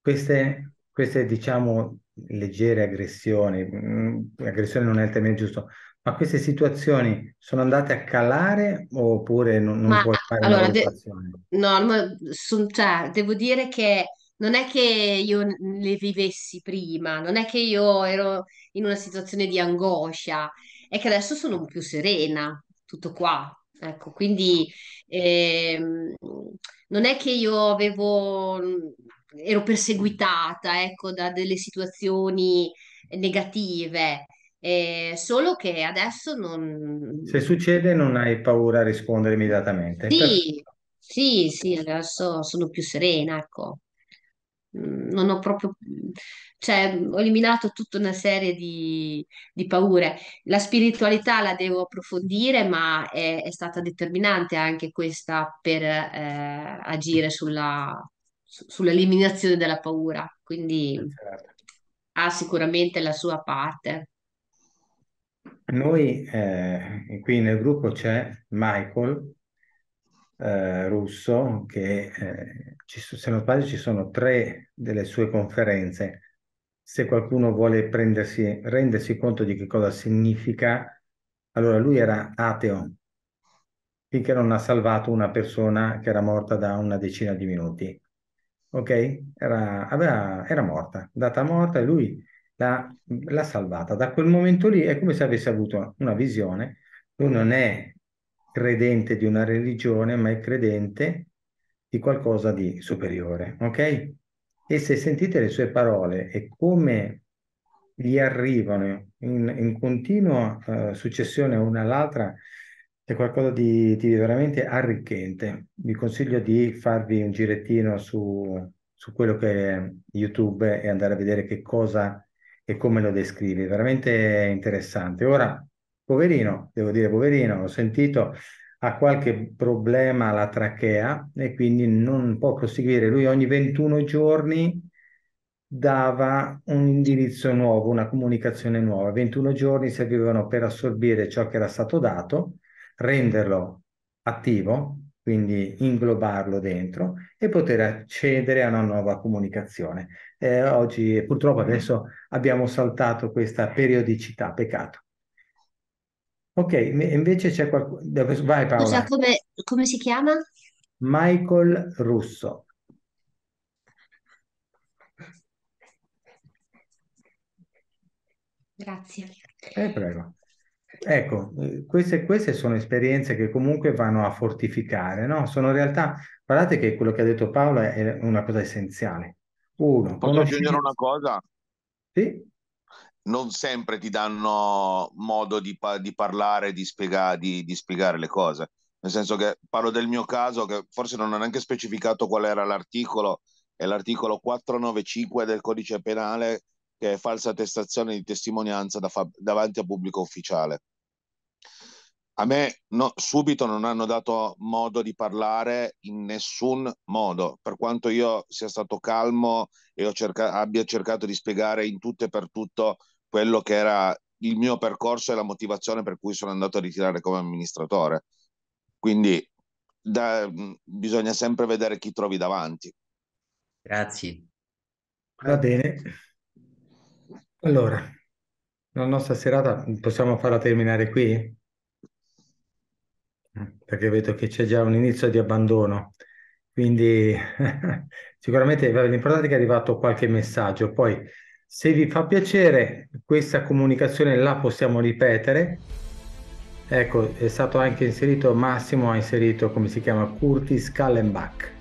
[SPEAKER 1] queste, queste diciamo, leggere aggressioni, mm, aggressione non è il termine giusto, ma queste situazioni sono andate a calare oppure non, non Ma puoi fare una allora, de-
[SPEAKER 4] valutazione? no, ma son- cioè, devo dire che non è che io le vivessi prima, non è che io ero in una situazione di angoscia, è che adesso sono più serena, tutto qua. Ecco, quindi ehm, non è che io avevo, mhmm, ero perseguitata, ecco, da delle situazioni negative, eh, solo che adesso non... Se
[SPEAKER 1] succede non hai paura a rispondere immediatamente. Sì,
[SPEAKER 4] sì, sì, adesso sono più serena, ecco. Mm, non ho proprio, cioè, ho eliminato tutta una serie di, di paure. La spiritualità la devo approfondire, ma è, è stata determinante anche questa per eh, agire sulla, sull'eliminazione della paura, quindi eh, certo. ha sicuramente la sua parte.
[SPEAKER 1] Noi eh, qui nel gruppo c'è Michael eh, russo che, eh, ci, se non sbaglio, ci sono tre delle sue conferenze. Se qualcuno vuole prendersi, rendersi conto di che cosa significa, allora lui era ateo, finché non ha salvato una persona che era morta da una decina di minuti. Ok? Era, aveva, era morta, data morta e lui l'ha, l'ha salvata. Da quel momento lì è come se avesse avuto una visione, lui non è credente di una religione, ma è credente di qualcosa di superiore, ok? E se sentite le sue parole e come gli arrivano in, in continua uh, successione una all'altra, è qualcosa di, di, veramente arricchente. Vi consiglio di farvi un girettino su, su quello che è YouTube e andare a vedere che cosa e come lo descrive. Veramente interessante. Ora poverino, devo dire poverino, ho sentito, ha qualche problema alla trachea e quindi non può proseguire. Lui ogni 21 giorni dava un indirizzo nuovo, una comunicazione nuova. 21 giorni servivano per assorbire ciò che era stato dato, renderlo attivo, quindi inglobarlo dentro e poter accedere a una nuova comunicazione. Eh, oggi purtroppo adesso abbiamo saltato questa periodicità, peccato. Ok, invece c'è qualcuno... Vai Paolo. Scusa,
[SPEAKER 4] come, come si chiama?
[SPEAKER 1] Michael Russo. Grazie. Eh, prego. Ecco, eh, queste, queste sono esperienze che comunque vanno a fortificare, no? Sono realtà, guardate che quello che ha detto Paolo è una cosa essenziale. Uno, Posso conosci... aggiungere una
[SPEAKER 3] cosa? Sì? non sempre ti danno modo di, pa- di parlare, di, spiega- di, di, spiegare le cose. Nel senso che parlo del mio caso, che forse non ho neanche specificato qual era l'articolo, è l'articolo 495 del codice penale che è falsa attestazione di testimonianza da fa- davanti a pubblico ufficiale. A me no, subito non hanno dato modo di parlare in nessun modo, per quanto io sia stato calmo e cerca- abbia cercato di spiegare in tutto e per tutto quello che era il mio percorso e la motivazione per cui sono andato a ritirare come amministratore. Quindi da, bisogna sempre vedere chi trovi davanti. Grazie.
[SPEAKER 1] Va bene. Allora, la nostra serata possiamo farla terminare qui? Perché vedo che c'è già un inizio di abbandono. Quindi sicuramente l'importante è che è arrivato qualche messaggio. Poi se vi fa piacere questa comunicazione la possiamo ripetere. Ecco, è stato anche inserito, Massimo ha inserito, come si chiama, Curtis Kallenbach.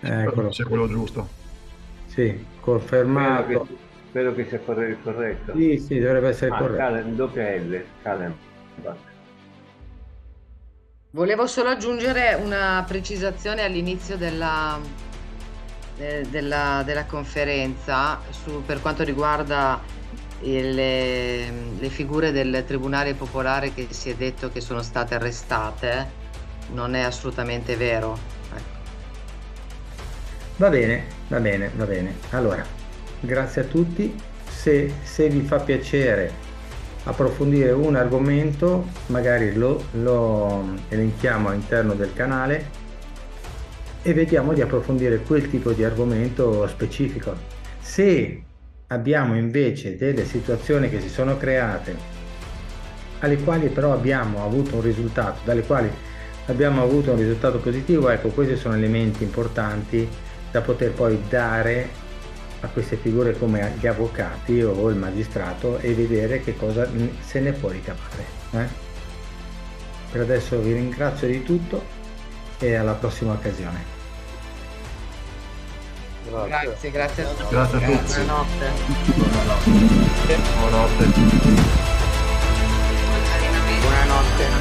[SPEAKER 1] Eccolo. C'è quello giusto. Sì, confermato. Spero che, credo che sia corretto. Sì, sì, dovrebbe essere ah, corretto. Calen, doppia L,
[SPEAKER 3] Kallenbach.
[SPEAKER 4] Volevo solo aggiungere una precisazione all'inizio della eh, della, della, conferenza
[SPEAKER 2] su, per quanto riguarda il, ehm, le figure del Tribunale Popolare che si è detto che sono state arrestate non è assolutamente vero. Ecco.
[SPEAKER 1] Va bene, va bene, va bene. Allora, grazie a tutti. Se, se vi fa piacere approfondire un argomento, magari lo, lo elenchiamo all'interno del canale e vediamo di approfondire quel tipo di argomento specifico. Se abbiamo invece delle situazioni che si sono create, alle quali però abbiamo avuto un risultato, dalle quali abbiamo avuto un risultato positivo, ecco questi sono elementi importanti da poter poi dare a queste figure come gli avvocati o il magistrato e vedere che cosa se ne può ricavare. Eh? Per adesso vi ringrazio di tutto e alla prossima occasione. Grazie, grazie, grazie a tutti. Grazie a tutti. Buonanotte. Buonanotte. Buonanotte. Buonanotte.